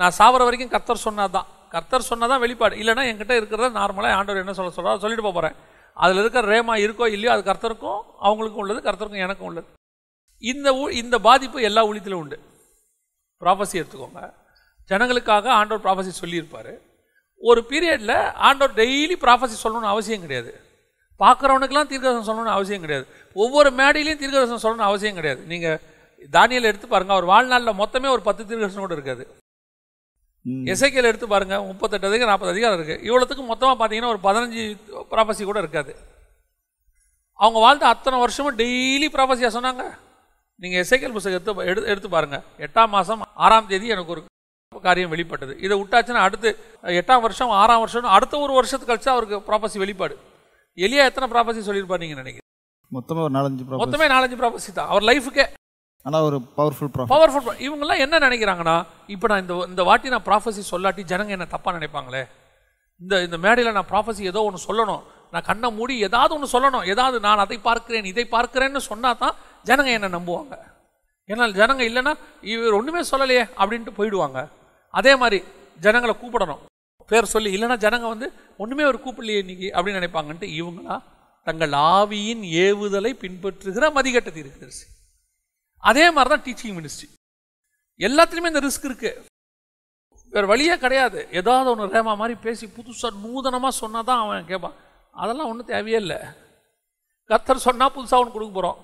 நான் சாவர வரைக்கும் கர்த்தர் சொன்னார் தான் கர்த்தர் சொன்னால் தான் வெளிப்பாடு இல்லைனா என்கிட்ட இருக்கிறத நார்மலாக ஆண்டவர் என்ன சொல்ல சொல்கிறார் சொல்லிட்டு போகிறேன் அதில் இருக்கிற ரேமா இருக்கோ இல்லையோ அது கர்த்தருக்கும் அவங்களுக்கும் உள்ளது கர்த்தருக்கும் எனக்கும் உள்ளது இந்த ஊ இந்த பாதிப்பு எல்லா ஊழியத்திலும் உண்டு ப்ராஃபஸி எடுத்துக்கோங்க ஜனங்களுக்காக ஆண்டவர் ப்ராஃபஸி சொல்லியிருப்பார் ஒரு பீரியடில் ஆண்டவர் டெய்லி ப்ராஃபஸி சொல்லணும்னு அவசியம் கிடையாது பார்க்குறவனுக்கெல்லாம் தீர்க்கதர்சனம் சொல்லணும்னு அவசியம் கிடையாது ஒவ்வொரு மேடையிலையும் தீர்க்கதர்சனம் சொல்லணும்னு அவசியம் கிடையாது நீங்கள் தானியல் எடுத்து பாருங்கள் அவர் வாழ்நாளில் மொத்தமே ஒரு பத்து கூட இருக்காது எசைக்கில் எடுத்து பாருங்கள் முப்பத்தெட்டு அதிகம் நாற்பது அதிகாரம் இருக்குது இவ்வளோத்துக்கு மொத்தமாக பார்த்தீங்கன்னா ஒரு பதினஞ்சு ப்ராஃபஸி கூட இருக்காது அவங்க வாழ்ந்த அத்தனை வருஷமும் டெய்லி ப்ராஃபஸியாக சொன்னாங்க நீங்கள் எசைக்கல் புஸ்தகம் எடுத்து எடுத்து எடுத்து பாருங்கள் எட்டாம் மாதம் ஆறாம் தேதி எனக்கு ஒரு காரியம் வெளிப்பட்டது இதை விட்டாச்சுன்னா அடுத்து எட்டாம் வருஷம் ஆறாம் வருஷம் அடுத்த ஒரு வருஷத்துக்கு கழிச்சு அவருக்கு ப்ராப்பசி வெளிப்பாடு எலியா எத்தனை ப்ராபசி சொல்லியிருப்பா நீங்கள் நினைக்கிறேன் மொத்தமாக ஒரு நாலஞ்சு மொத்தமே நாலஞ்சு ப்ராப்பசி தான் அவர் லைஃபுக்கே ஆனால் ஒரு பவர்ஃபுல் பவர்ஃபுல் இவங்கெல்லாம் என்ன நினைக்கிறாங்கன்னா இப்போ நான் இந்த இந்த வாட்டி நான் ப்ராஃபஸி சொல்லாட்டி ஜனங்க என்ன தப்பாக நினைப்பாங்களே இந்த இந்த மேடையில் நான் ப்ராஃபஸி ஏதோ ஒன்று சொல்லணும் நான் கண்ணை மூடி ஏதாவது ஒன்று சொல்லணும் ஏதாவது நான் அதை பார்க்கிறேன் இதை பார்க்கிறேன்னு சொன்னால் தான் ஜனங்க என்னை நம்புவாங்க ஏன்னா ஜனங்க இல்லைன்னா இவர் ஒன்றுமே சொல்லலையே அப்படின்ட்டு போயிடுவாங்க அதே மாதிரி ஜனங்களை கூப்பிடணும் பேர் சொல்லி இல்லைன்னா ஜனங்க வந்து ஒன்றுமே ஒரு கூப்பிடலையே இன்னைக்கு அப்படின்னு நினைப்பாங்கன்ட்டு இவங்களா தங்கள் ஆவியின் ஏவுதலை பின்பற்றுகிற மதிக்கட்டத்தை இருக்கிற அதே மாதிரி தான் டீச்சிங் மினிஸ்ட்ரி எல்லாத்துலேயுமே இந்த ரிஸ்க் இருக்குது வேறு வழியே கிடையாது ஏதாவது ஒன்று ரேமா மாதிரி பேசி புதுசாக நூதனமாக சொன்னால் தான் அவன் கேட்பான் அதெல்லாம் ஒன்றும் தேவையே இல்லை கத்தர் சொன்னால் புதுசாக ஒன்று கொடுக்க போகிறோம்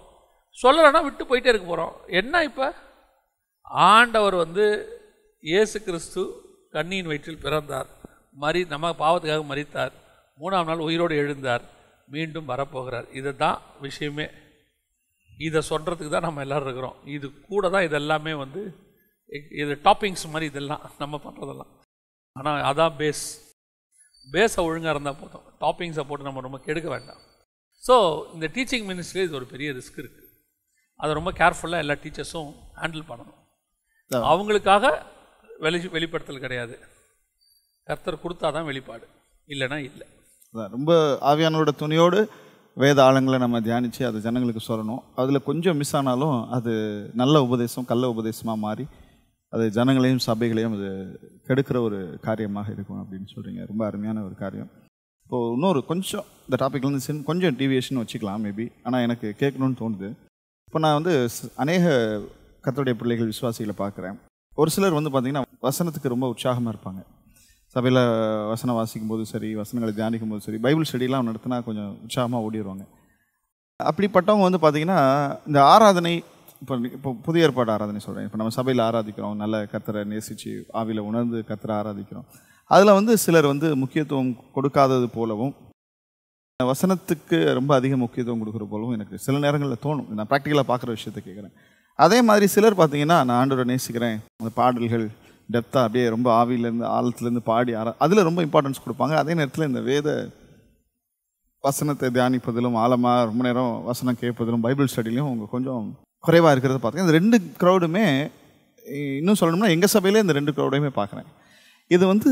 சொல்லலைன்னா விட்டு போயிட்டே இருக்க போகிறோம் என்ன இப்போ ஆண்டவர் வந்து இயேசு கிறிஸ்து கண்ணியின் வயிற்றில் பிறந்தார் மறி நம்ம பாவத்துக்காக மறித்தார் மூணாம் நாள் உயிரோடு எழுந்தார் மீண்டும் வரப்போகிறார் இதை தான் விஷயமே இதை சொல்கிறதுக்கு தான் நம்ம எல்லோரும் இருக்கிறோம் இது கூட தான் இதெல்லாமே வந்து இது டாப்பிங்ஸ் மாதிரி இதெல்லாம் நம்ம பண்ணுறதெல்லாம் ஆனால் அதான் பேஸ் பேஸை ஒழுங்காக இருந்தால் போதும் டாப்பிங்ஸை போட்டு நம்ம ரொம்ப கெடுக்க வேண்டாம் ஸோ இந்த டீச்சிங் மினிஸ்ட்ரி இது ஒரு பெரிய ரிஸ்க் இருக்குது அதை ரொம்ப கேர்ஃபுல்லாக எல்லா டீச்சர்ஸும் ஹேண்டில் பண்ணணும் அவங்களுக்காக வெளி வெளிப்படுத்தல் கிடையாது கர்த்தர் கொடுத்தா தான் வெளிப்பாடு இல்லைன்னா இல்லை ரொம்ப ஆவியானோட துணியோடு வேத ஆழங்களை நம்ம தியானித்து அதை ஜனங்களுக்கு சொல்லணும் அதில் கொஞ்சம் மிஸ் ஆனாலும் அது நல்ல உபதேசம் கள்ள உபதேசமாக மாறி அது ஜனங்களையும் சபைகளையும் அது கெடுக்கிற ஒரு காரியமாக இருக்கும் அப்படின்னு சொல்கிறீங்க ரொம்ப அருமையான ஒரு காரியம் இப்போது இன்னொரு கொஞ்சம் இந்த டாப்பிக்லேருந்து சின் கொஞ்சம் டிவியேஷன் வச்சுக்கலாம் மேபி ஆனால் எனக்கு கேட்கணுன்னு தோணுது இப்போ நான் வந்து அநேக கத்தோடைய பிள்ளைகள் விசுவாசிகளை பார்க்குறேன் ஒரு சிலர் வந்து பார்த்திங்கன்னா வசனத்துக்கு ரொம்ப உற்சாகமாக இருப்பாங்க சபையில் வசனம் வாசிக்கும் போது சரி வசனங்களை தியானிக்கும் போது சரி பைபிள் ஸ்டடிலாம் நடத்தினா கொஞ்சம் உற்சாகமாக ஓடிடுவாங்க அப்படிப்பட்டவங்க வந்து பார்த்திங்கன்னா இந்த ஆராதனை இப்போ இப்போ புதிய ஏற்பாடு ஆராதனை சொல்கிறேன் இப்போ நம்ம சபையில் ஆராதிக்கிறோம் நல்ல கத்தரை நேசித்து ஆவியில் உணர்ந்து கத்தரை ஆராதிக்கிறோம் அதில் வந்து சிலர் வந்து முக்கியத்துவம் கொடுக்காதது போலவும் வசனத்துக்கு ரொம்ப அதிக முக்கியத்துவம் கொடுக்குற போலவும் எனக்கு சில நேரங்களில் தோணும் நான் ப்ராக்டிக்கலாக பார்க்குற விஷயத்த கேட்குறேன் அதே மாதிரி சிலர் பார்த்தீங்கன்னா நான் ஆண்டோட நேசிக்கிறேன் அந்த பாடல்கள் டெப்த்தாக அப்படியே ரொம்ப ஆவியிலேருந்து ஆழத்துலேருந்து பாடி ஆற அதில் ரொம்ப இம்பார்ட்டன்ஸ் கொடுப்பாங்க அதே நேரத்தில் இந்த வேத வசனத்தை தியானிப்பதிலும் ஆழமாக ரொம்ப நேரம் வசனம் கேட்பதிலும் பைபிள் ஸ்டடிலையும் அவங்க கொஞ்சம் குறைவாக இருக்கிறத பார்த்தீங்கன்னா இந்த ரெண்டு க்ரௌடுமே இன்னும் சொல்லணும்னா எங்கள் சபையிலே இந்த ரெண்டு க்ரௌடையுமே பார்க்குறேன் இது வந்து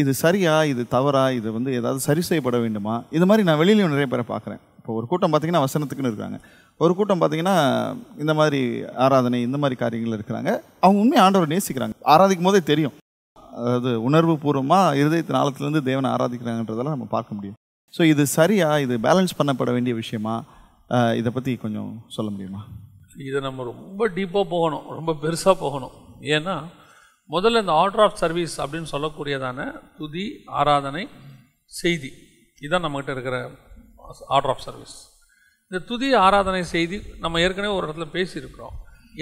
இது சரியா இது தவறா இது வந்து ஏதாவது சரி செய்யப்பட வேண்டுமா இது மாதிரி நான் வெளியிலையும் நிறைய பேரை பார்க்குறேன் இப்போ ஒரு கூட்டம் பார்த்திங்கன்னா வசனத்துக்குன்னு இருக்காங்க ஒரு கூட்டம் பார்த்திங்கன்னா இந்த மாதிரி ஆராதனை இந்த மாதிரி காரியங்கள் இருக்கிறாங்க அவங்க உண்மையை ஆண்டவர் நேசிக்கிறாங்க ஆராதிக்கும் போதே தெரியும் அதாவது உணர்வு பூர்வமாக இருதயத்தின் ஆழத்துலேருந்து தேவனை ஆராதிக்கிறாங்கன்றதெல்லாம் நம்ம பார்க்க முடியும் ஸோ இது சரியா இது பேலன்ஸ் பண்ணப்பட வேண்டிய விஷயமா இதை பற்றி கொஞ்சம் சொல்ல முடியுமா இதை நம்ம ரொம்ப டீப்பாக போகணும் ரொம்ப பெருசாக போகணும் ஏன்னா முதல்ல இந்த ஆர்டர் ஆஃப் சர்வீஸ் அப்படின்னு சொல்லக்கூடியதான துதி ஆராதனை செய்தி இதுதான் நம்மகிட்ட இருக்கிற ஆர்டர் ஆஃப் சர்வீஸ் இந்த துதி ஆராதனை செய்தி நம்ம ஏற்கனவே ஒரு இடத்துல பேசியிருக்கிறோம்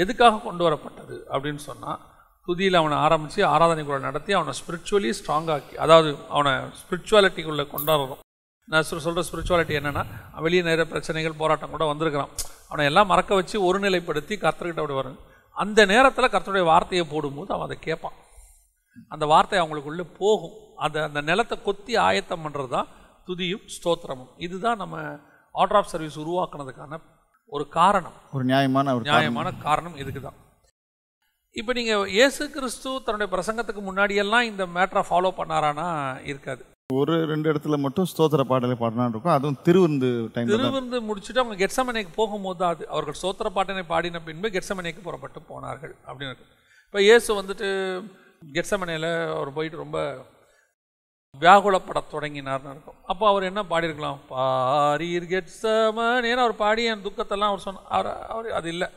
எதுக்காக கொண்டு வரப்பட்டது அப்படின்னு சொன்னால் துதியில் அவனை ஆரம்பித்து கூட நடத்தி அவனை ஸ்பிரிச்சுவலி ஸ்ட்ராங்காக்கி அதாவது அவனை ஸ்பிரிச்சுவாலிட்டிக்குள்ளே கொண்டாடுறோம் நான் சொல்கிற ஸ்பிரிச்சுவாலிட்டி என்னென்னா வெளியே நிறைய பிரச்சனைகள் போராட்டம் கூட வந்திருக்கிறான் அவனை எல்லாம் மறக்க வச்சு ஒருநிலைப்படுத்தி கர்த்தர்கிட்ட அப்படி வரும் அந்த நேரத்தில் கர்த்தருடைய வார்த்தையை போடும்போது அவன் அதை கேட்பான் அந்த வார்த்தை அவங்களுக்குள்ளே போகும் அதை அந்த நிலத்தை கொத்தி ஆயத்தம் பண்ணுறது தான் துதியும் ஸ்தோத்திரமும் இதுதான் நம்ம ஆர்டர் ஆஃப் சர்வீஸ் உருவாக்குனதுக்கான ஒரு காரணம் ஒரு நியாயமான ஒரு நியாயமான காரணம் இதுக்கு தான் இப்போ நீங்கள் இயேசு கிறிஸ்து தன்னுடைய பிரசங்கத்துக்கு முன்னாடியெல்லாம் இந்த மேட்ரை ஃபாலோ பண்ணாரானா இருக்காது ஒரு ரெண்டு இடத்துல மட்டும் ஸ்தோத்திர பாடலை பாடினான்னு இருக்கும் அதுவும் திருவிருந்து டைம் திருவிருந்து முடிச்சுட்டு அவங்க கெட்சமனைக்கு போகும்போது தான் அது அவர்கள் ஸ்தோத்திர பாட்டனை பாடின பின்பு கெட்சமனைக்கு புறப்பட்டு போனார்கள் அப்படின்னு இருக்கு இப்போ இயேசு வந்துட்டு கெட்சமனையில் அவர் போயிட்டு ரொம்ப வியாகுலப்பட தொடங்கினார்னு இருக்கும் அப்போ அவர் என்ன பாடியிருக்கலாம் பாரீர் கெட் சமன் ஏன்னா அவர் பாடி என் துக்கத்தெல்லாம் அவர் சொன்ன அவர் அவர் அது இல்லை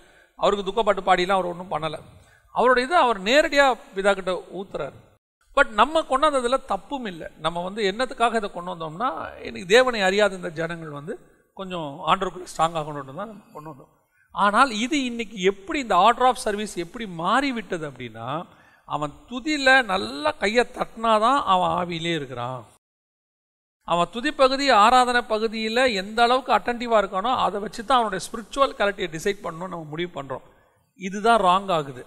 அவருக்கு துக்கப்பட்டு பாடியெல்லாம் அவர் ஒன்றும் பண்ணலை அவரோட இதை அவர் நேரடியாக பிதாக்கிட்ட ஊத்துறாரு பட் நம்ம கொண்டாந்ததில் தப்பும் இல்லை நம்ம வந்து என்னத்துக்காக இதை கொண்டு வந்தோம்னா எனக்கு தேவனை அறியாத இந்த ஜனங்கள் வந்து கொஞ்சம் ஆண்டருக்குள்ளே ஸ்ட்ராங்காக கொண்டு தான் நம்ம கொண்டு வந்தோம் ஆனால் இது இன்றைக்கி எப்படி இந்த ஆர்டர் ஆஃப் சர்வீஸ் எப்படி மாறிவிட்டது அப்படின்னா அவன் துதியில் நல்லா கையை தட்டினாதான் அவன் ஆவியிலே இருக்கிறான் அவன் துதி பகுதி ஆராதனை பகுதியில் எந்த அளவுக்கு அட்டன்டிவாக இருக்கானோ அதை வச்சு தான் அவனுடைய ஸ்பிரிச்சுவல் கலெக்டியை டிசைட் பண்ணணும் நம்ம முடிவு பண்ணுறோம் இதுதான் ராங் ஆகுது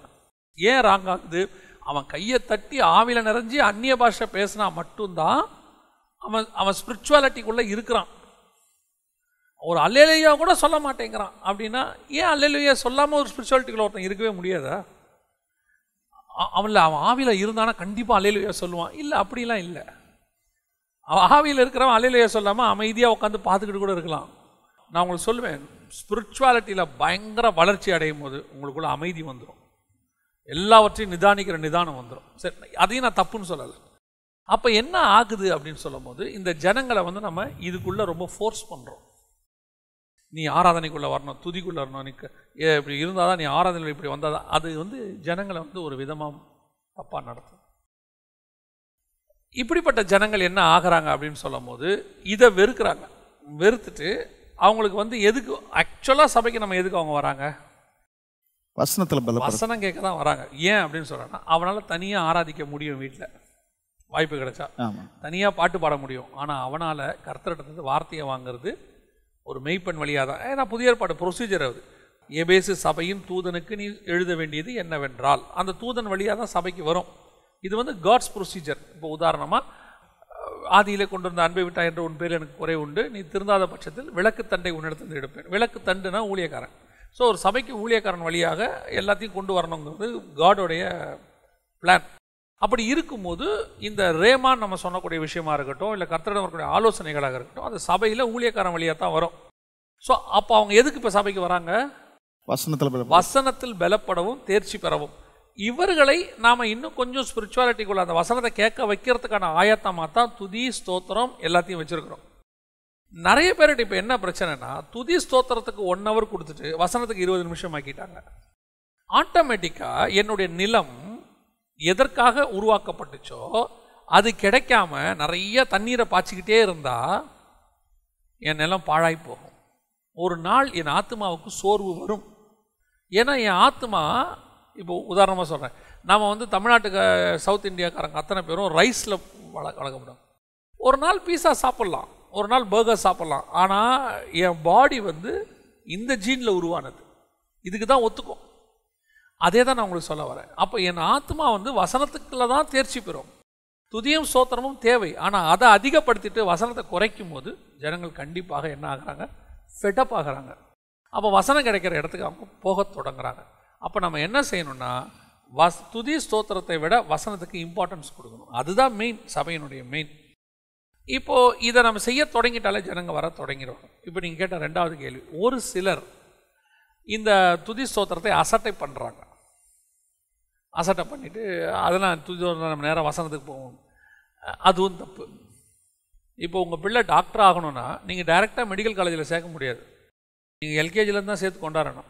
ஏன் ராங் ஆகுது அவன் கையை தட்டி ஆவியில் நிறைஞ்சி அந்நிய பாஷை பேசினா மட்டும்தான் அவன் அவன் ஸ்பிரிச்சுவாலிட்டிக்குள்ளே இருக்கிறான் ஒரு அல்லேலையா கூட சொல்ல மாட்டேங்கிறான் அப்படின்னா ஏன் அல்லேலையா சொல்லாமல் ஒரு ஸ்பிரிச்சுவாலிட்டிக்குள்ளே ஒருத்தன் இருக்கவே முடியாதா அவன்ல அவன் ஆவியில் இருந்தானா கண்டிப்பாக அலையிலையா சொல்லுவான் இல்லை அப்படிலாம் இல்லை அவன் ஆவியில் இருக்கிறவன் அலையிலையா சொல்லாமல் அமைதியாக உட்காந்து பார்த்துக்கிட்டு கூட இருக்கலாம் நான் உங்களுக்கு சொல்லுவேன் ஸ்பிரிச்சுவாலிட்டியில் பயங்கர வளர்ச்சி அடையும் போது உங்களுக்குள்ள அமைதி வந்துடும் எல்லாவற்றையும் நிதானிக்கிற நிதானம் வந்துடும் சரி அதையும் நான் தப்புன்னு சொல்லலை அப்போ என்ன ஆகுது அப்படின்னு சொல்லும் இந்த ஜனங்களை வந்து நம்ம இதுக்குள்ளே ரொம்ப ஃபோர்ஸ் பண்ணுறோம் நீ ஆராதனைக்குள்ளே வரணும் துதிக்குள்ளே வரணும் நீ இப்படி இருந்தால் தான் நீ ஆராதனை இப்படி வந்தால் தான் அது வந்து ஜனங்களை வந்து ஒரு விதமாக தப்பாக நடத்தும் இப்படிப்பட்ட ஜனங்கள் என்ன ஆகிறாங்க அப்படின்னு சொல்லும் போது இதை வெறுக்கிறாங்க வெறுத்துட்டு அவங்களுக்கு வந்து எதுக்கு ஆக்சுவலாக சபைக்கு நம்ம எதுக்கு அவங்க வராங்க வசனத்தில் வசனம் கேட்க தான் வராங்க ஏன் அப்படின்னு சொல்கிறாங்கன்னா அவனால் தனியாக ஆராதிக்க முடியும் வீட்டில் வாய்ப்பு கிடைச்சா தனியாக பாட்டு பாட முடியும் ஆனால் அவனால் கர்த்தரிடத்து வார்த்தையை வாங்குறது ஒரு மெய்ப்பெண் வழியாக தான் ஏன்னா புதிய ஏற்பாடு ப்ரொசீஜர் அது எபேசு சபையின் தூதனுக்கு நீ எழுத வேண்டியது என்னவென்றால் அந்த தூதன் வழியாக தான் சபைக்கு வரும் இது வந்து காட்ஸ் ப்ரொசீஜர் இப்போ உதாரணமாக ஆதியில் கொண்டு வந்த அன்பை விட்டா என்ற உன் பேர் எனக்கு குறை உண்டு நீ திருந்தாத பட்சத்தில் விளக்கு தண்டை உன்னிடத்தில் எடுப்பேன் விளக்கு தண்டுனா ஊழியக்காரன் ஸோ ஒரு சபைக்கு ஊழியக்காரன் வழியாக எல்லாத்தையும் கொண்டு வரணுங்கிறது காடோடைய பிளான் அப்படி இருக்கும்போது இந்த ரேமான் நம்ம சொல்லக்கூடிய விஷயமா இருக்கட்டும் இல்லை கர்த்தரிடம் இருக்கக்கூடிய ஆலோசனைகளாக இருக்கட்டும் அந்த சபையில் ஊழியக்காரன் வழியாக தான் வரும் ஸோ அப்போ அவங்க எதுக்கு இப்போ சபைக்கு வராங்க வசனத்தில் வசனத்தில் பலப்படவும் தேர்ச்சி பெறவும் இவர்களை நாம் இன்னும் கொஞ்சம் ஸ்பிரிச்சுவாலிட்டிக்குள்ள அந்த வசனத்தை கேட்க வைக்கிறதுக்கான ஆயத்தமாக தான் துதி ஸ்தோத்திரம் எல்லாத்தையும் வச்சுருக்குறோம் நிறைய பேர்கிட்ட இப்போ என்ன பிரச்சனைனா துதி ஸ்தோத்திரத்துக்கு ஒன் ஹவர் கொடுத்துட்டு வசனத்துக்கு இருபது நிமிஷம் ஆக்கிட்டாங்க ஆட்டோமேட்டிக்காக என்னுடைய நிலம் எதற்காக உருவாக்கப்பட்டுச்சோ அது கிடைக்காம நிறைய தண்ணீரை பாய்ச்சிக்கிட்டே இருந்தால் என் நிலம் பாழாய் போகும் ஒரு நாள் என் ஆத்மாவுக்கு சோர்வு வரும் ஏன்னா என் ஆத்மா இப்போ உதாரணமாக சொல்கிறேன் நாம் வந்து தமிழ்நாட்டுக்கு சவுத் இந்தியாக்காரங்க அத்தனை பேரும் ரைஸில் வள வளர்க்கப்படும் ஒரு நாள் பீஸா சாப்பிட்லாம் ஒரு நாள் பர்கர் சாப்பிட்லாம் ஆனால் என் பாடி வந்து இந்த ஜீனில் உருவானது இதுக்கு தான் ஒத்துக்கும் அதே தான் நான் உங்களுக்கு சொல்ல வரேன் அப்போ என் ஆத்மா வந்து வசனத்துக்குள்ள தான் தேர்ச்சி பெறும் துதியும் சோத்திரமும் தேவை ஆனால் அதை அதிகப்படுத்திட்டு வசனத்தை குறைக்கும் போது ஜனங்கள் கண்டிப்பாக என்ன ஆகிறாங்க ஃபெட்டப் ஆகிறாங்க அப்போ வசனம் கிடைக்கிற இடத்துக்கு அவங்க போக தொடங்குறாங்க அப்போ நம்ம என்ன செய்யணும்னா வஸ் துதி ஸ்தோத்திரத்தை விட வசனத்துக்கு இம்பார்ட்டன்ஸ் கொடுக்கணும் அதுதான் மெயின் சபையினுடைய மெயின் இப்போது இதை நம்ம செய்ய தொடங்கிட்டாலே ஜனங்கள் வர தொடங்கிடும் இப்போ நீங்கள் கேட்ட ரெண்டாவது கேள்வி ஒரு சிலர் இந்த துதி ஸ்தோத்திரத்தை அசட்டை பண்ணுறாங்க அசட்டை பண்ணிவிட்டு அதெல்லாம் துதி நம்ம நேராக வசனத்துக்கு போவோம் அதுவும் தப்பு இப்போ உங்கள் பிள்ளை டாக்டர் ஆகணும்னா நீங்கள் டைரெக்டாக மெடிக்கல் காலேஜில் சேர்க்க முடியாது நீங்கள் எல்கேஜிலேருந்து தான் சேர்த்து கொண்டாடணும்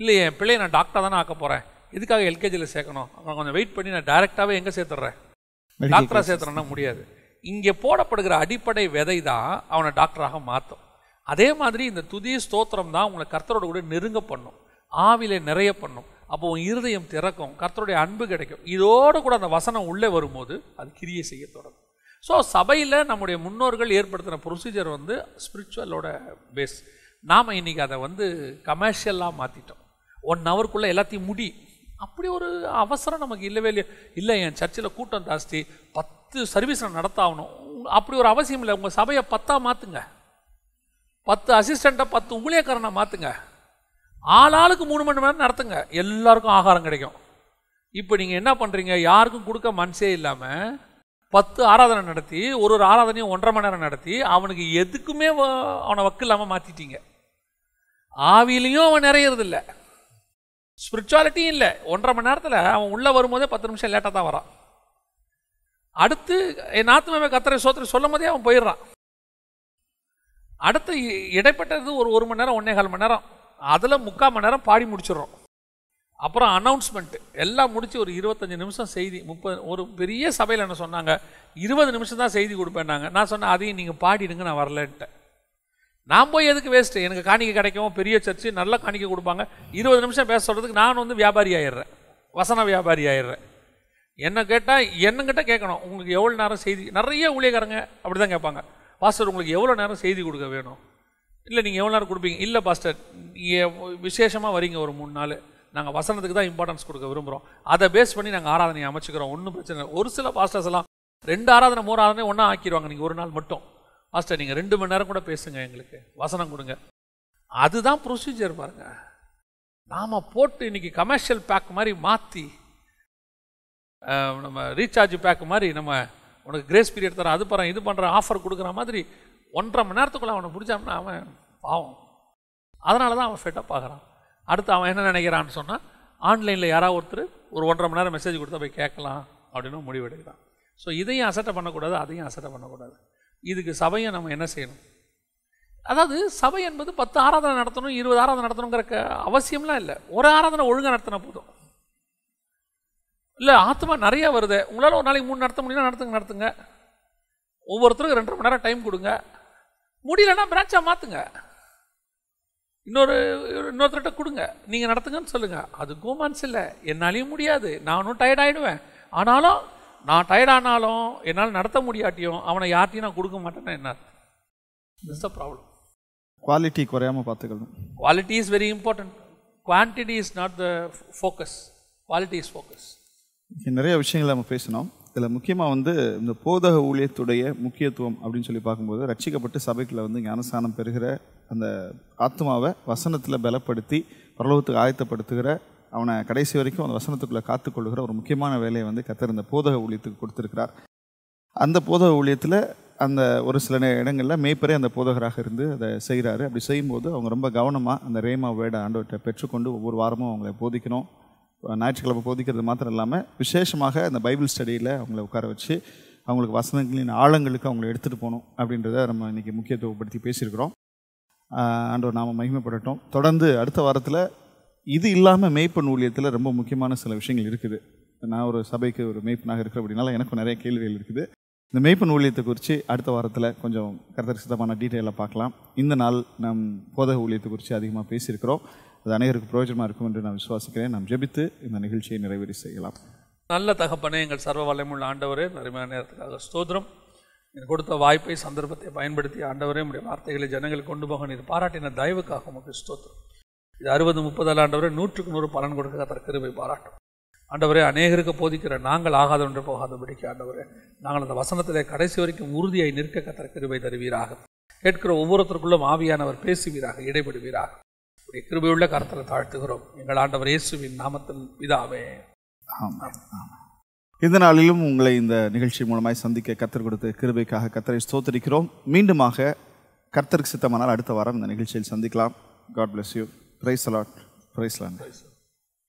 இல்லை என் பிள்ளையை நான் டாக்டராக தானே ஆக்க போகிறேன் இதுக்காக எல்கேஜியில் சேர்க்கணும் அவன் கொஞ்சம் வெயிட் பண்ணி நான் டைரெக்டாகவே எங்கே சேர்த்துட்றேன் டாக்டராக சேர்த்துறேன்னா முடியாது இங்கே போடப்படுகிற அடிப்படை விதை தான் அவனை டாக்டராக மாற்றும் அதே மாதிரி இந்த துதி ஸ்தோத்திரம் தான் உங்களை கர்த்தரோட கூட நெருங்க பண்ணும் ஆவில நிறைய பண்ணும் அப்போ உன் இருதயம் திறக்கும் கர்த்தருடைய அன்பு கிடைக்கும் இதோடு கூட அந்த வசனம் உள்ளே வரும்போது அது கிரியை செய்ய தொடங்கும் ஸோ சபையில் நம்முடைய முன்னோர்கள் ஏற்படுத்தின ப்ரொசீஜர் வந்து ஸ்பிரிச்சுவலோட பேஸ் நாம் இன்றைக்கி அதை வந்து கமர்ஷியலாக மாற்றிட்டோம் ஒன் ஹவருக்குள்ளே எல்லாத்தையும் முடி அப்படி ஒரு அவசரம் நமக்கு இல்லவே இல்லையா இல்லை என் சர்ச்சில் கூட்டம் ஜாஸ்தி பத்து சர்வீஸ் நான் நடத்தாகணும் அப்படி ஒரு அவசியம் இல்லை உங்கள் சபையை பத்தாக மாற்றுங்க பத்து அசிஸ்டண்ட்டை பத்து ஊழியக்காரனை மாற்றுங்க ஆளாளுக்கு மூணு மணி நேரம் நடத்துங்க எல்லாருக்கும் ஆகாரம் கிடைக்கும் இப்போ நீங்கள் என்ன பண்ணுறீங்க யாருக்கும் கொடுக்க மனசே இல்லாமல் பத்து ஆராதனை நடத்தி ஒரு ஒரு ஆராதனையும் ஒன்றரை மணி நேரம் நடத்தி அவனுக்கு எதுக்குமே அவனை வக்கு இல்லாமல் மாற்றிட்டீங்க ஆவிலையும் அவன் நிறையறதில்லை ஸ்பிரிச்சுவாலிட்டியும் இல்லை ஒன்றரை மணி நேரத்தில் அவன் உள்ளே வரும்போதே பத்து நிமிஷம் லேட்டாக தான் வரான் அடுத்து என் ஆத்மாவே கத்திரை சோத்திரை சொல்லும் போதே அவன் போயிடுறான் அடுத்து இடைப்பட்டது ஒரு ஒரு மணி நேரம் ஒன்றே கால் மணி நேரம் அதில் முக்கால் மணி நேரம் பாடி முடிச்சிடுறோம் அப்புறம் அனௌன்ஸ்மெண்ட்டு எல்லாம் முடித்து ஒரு இருபத்தஞ்சி நிமிஷம் செய்தி முப்பது ஒரு பெரிய சபையில் என்ன சொன்னாங்க இருபது நிமிஷம் தான் செய்தி கொடுப்பேன்னாங்க நான் சொன்னேன் அதையும் நீங்கள் பாடிடுங்க நான் வரலன்ட்டேன் நான் போய் எதுக்கு வேஸ்ட்டு எனக்கு காணிக்கை கிடைக்கும் பெரிய சர்ச்சு நல்லா காணிக்கை கொடுப்பாங்க இருபது நிமிஷம் பேச சொல்கிறதுக்கு நான் வந்து வியாபாரி ஆயிடுறேன் வசன வியாபாரி ஆயிடுறேன் என்ன கேட்டால் என்னங்கிட்ட கேட்கணும் உங்களுக்கு எவ்வளோ நேரம் செய்தி நிறைய ஊழியக்காரங்க அப்படி தான் கேட்பாங்க பாஸ்டர் உங்களுக்கு எவ்வளோ நேரம் செய்தி கொடுக்க வேணும் இல்லை நீங்கள் எவ்வளோ நேரம் கொடுப்பீங்க இல்லை பாஸ்டர் நீங்கள் விசேஷமாக வரீங்க ஒரு மூணு நாள் நாங்கள் வசனத்துக்கு தான் இம்பார்ட்டன்ஸ் கொடுக்க விரும்புகிறோம் அதை பேஸ் பண்ணி நாங்கள் ஆராதனையை அமைச்சுக்கிறோம் ஒன்றும் பிரச்சனை இல்லை ஒரு சில பாஸ்டர்ஸ் எல்லாம் ரெண்டு ஆராதனை மூணு ஆராதனை ஒன்றா ஆக்கிடுவாங்க நீங்கள் ஒரு நாள் மட்டும் பாஸ்டர் நீங்கள் ரெண்டு மணி நேரம் கூட பேசுங்க எங்களுக்கு வசனம் கொடுங்க அதுதான் ப்ரொசீஜர் பாருங்கள் நாம் போட்டு இன்றைக்கி கமர்ஷியல் பேக் மாதிரி மாற்றி நம்ம ரீசார்ஜ் பேக் மாதிரி நம்ம உனக்கு கிரேஸ் பீரியட் தரேன் அது பண்ணுறேன் இது பண்ணுறேன் ஆஃபர் கொடுக்குற மாதிரி ஒன்றரை மணி நேரத்துக்குள்ளே அவனை பிடிச்சாம்னா அவன் பாவம் அதனால தான் அவன் ஃபெட்டாக பார்க்குறான் அடுத்து அவன் என்ன நினைக்கிறான்னு சொன்னால் ஆன்லைனில் யாராவது ஒருத்தர் ஒரு ஒன்றரை மணி நேரம் மெசேஜ் கொடுத்தா போய் கேட்கலாம் அப்படின்னு முடிவெடுக்கிறான் ஸோ இதையும் அசட்டை பண்ணக்கூடாது அதையும் அசட்டை பண்ணக்கூடாது இதுக்கு சபையை நம்ம என்ன செய்யணும் அதாவது சபை என்பது பத்து ஆராதனை நடத்தணும் இருபது ஆராதனை நடத்தணுங்கிற அவசியம்லாம் இல்லை ஒரு ஆராதனை ஒழுங்காக நடத்தினா போதும் இல்லை ஆத்மா நிறையா வருது உங்களால் ஒரு நாளைக்கு மூணு நடத்த முடியும்னா நடத்துங்க நடத்துங்க ஒவ்வொருத்தருக்கும் ரெண்டரை மணி நேரம் டைம் கொடுங்க முடியலன்னா பிரான்ச்சை மாற்றுங்க இன்னொரு இன்னொருத்தர்கிட்ட கொடுங்க நீங்கள் நடத்துங்கன்னு சொல்லுங்கள் அதுக்கும் மனசு இல்லை என்னாலையும் முடியாது நானும் டயர்ட் ஆகிடுவேன் ஆனாலும் நான் டயர்ட் ஆனாலும் என்னால் நடத்த முடியாட்டியும் அவனை யார்ட்டையும் நான் கொடுக்க மாட்டேன்னா என்ன இட்ஸ் த ப்ராப்ளம் குவாலிட்டி குறையாமல் பார்த்துக்கணும் quality is very important quantity is not the focus quality is focus நிறைய விஷயங்களை நம்ம பேசினோம் இதில் முக்கியமாக வந்து இந்த போதக ஊழியத்துடைய முக்கியத்துவம் அப்படின்னு சொல்லி பார்க்கும்போது ரட்சிக்கப்பட்டு சபைக்குள்ள வந்து ஞானஸ்தானம் பெறுகிற அந்த ஆத்மாவை வசனத்தில் பலப்படுத்தி பரலோகத்துக்கு ஆயத்தப்படுத்துகிற அவனை கடைசி வரைக்கும் அந்த வசனத்துக்குள்ளே காத்துக்கொள்கிற ஒரு முக்கியமான வேலையை வந்து கத்தர் இந்த போதக ஊழியத்துக்கு கொடுத்துருக்கிறார் அந்த போதக ஊழியத்தில் அந்த ஒரு சில இடங்களில் மேய்ப்பரே அந்த போதகராக இருந்து அதை செய்கிறாரு அப்படி செய்யும்போது அவங்க ரொம்ப கவனமாக அந்த ரேமா வேட ஆண்டவர்கிட்ட பெற்றுக்கொண்டு ஒவ்வொரு வாரமும் அவங்கள போதிக்கணும் ஞாயிற்றுக்கிழமை போதிக்கிறது மாத்திரம் இல்லாமல் விசேஷமாக அந்த பைபிள் ஸ்டடியில் அவங்கள உட்கார வச்சு அவங்களுக்கு வசனங்களின் ஆழங்களுக்கு அவங்கள எடுத்துகிட்டு போகணும் அப்படின்றத நம்ம இன்றைக்கி முக்கியத்துவப்படுத்தி பேசியிருக்கிறோம் அன்றோ நாம் மகிமைப்படட்டும் தொடர்ந்து அடுத்த வாரத்தில் இது இல்லாமல் மெய்ப்பெண் ஊழியத்தில் ரொம்ப முக்கியமான சில விஷயங்கள் இருக்குது நான் ஒரு சபைக்கு ஒரு மெய்ப்பனாக இருக்கிற அப்படின்னால எனக்கும் நிறைய கேள்விகள் இருக்குது இந்த மெய்ப்பெண் ஊழியத்தை குறித்து அடுத்த வாரத்தில் கொஞ்சம் கருத்தரிசிதமான டீட்டெயிலாக பார்க்கலாம் இந்த நாள் நம் போதக ஊழியத்தை குறித்து அதிகமாக பேசியிருக்கிறோம் அது அனைவருக்கு பிரயோஜனமாக இருக்கும் என்று நான் விசுவாசிக்கிறேன் நாம் ஜெபித்து இந்த நிகழ்ச்சியை நிறைவேறி செய்யலாம் நல்ல தகப்பனே எங்கள் சர்வ வலயமுள்ள ஆண்டவரே நிறைமையான நேரத்துக்காக ஸ்தோத்திரம் எனக்கு கொடுத்த வாய்ப்பை சந்தர்ப்பத்தை பயன்படுத்தி ஆண்டவரே உடைய வார்த்தைகளை ஜனங்கள் கொண்டு போக நீர் பாராட்டின தயவுக்காக உங்களுக்கு ஸ்தோத்திரம் இது அறுபது முப்பதால் ஆண்டவரே நூற்றுக்கு நூறு பலன் கொடுக்க தற்கருவை பாராட்டும் ஆண்டவரே அநேகருக்கு போதிக்கிற நாங்கள் ஆகாத ஒன்று போகாதபடிக்கு ஆண்டவரே நாங்கள் அந்த வசனத்திலே கடைசி வரைக்கும் உறுதியை நிற்க கத்திர கிருபை தருவீராக கேட்கிற ஒவ்வொருத்தருக்குள்ளும் ஆவியானவர் பேசுவீராக இடைபடுவீராக உடைய கிருபையுள்ள கருத்தில் தாழ்த்துகிறோம் எங்கள் ஆண்டவர் இயேசுவின் நாமத்தில் இதாவே ஆமாம் இந்த நாளிலும் உங்களை இந்த நிகழ்ச்சி மூலமாய் சந்திக்க கத்தர் கொடுத்த கிருபைக்காக கத்தரை ஸ்தோத்தரிக்கிறோம் மீண்டுமாக கர்த்தருக்கு சித்தமானால் அடுத்த வாரம் இந்த நிகழ்ச்சியில் சந்திக்கலாம் காட் பிளஸ் யூ பிரைஸ் அலாட் பிரைஸ்லாண்ட்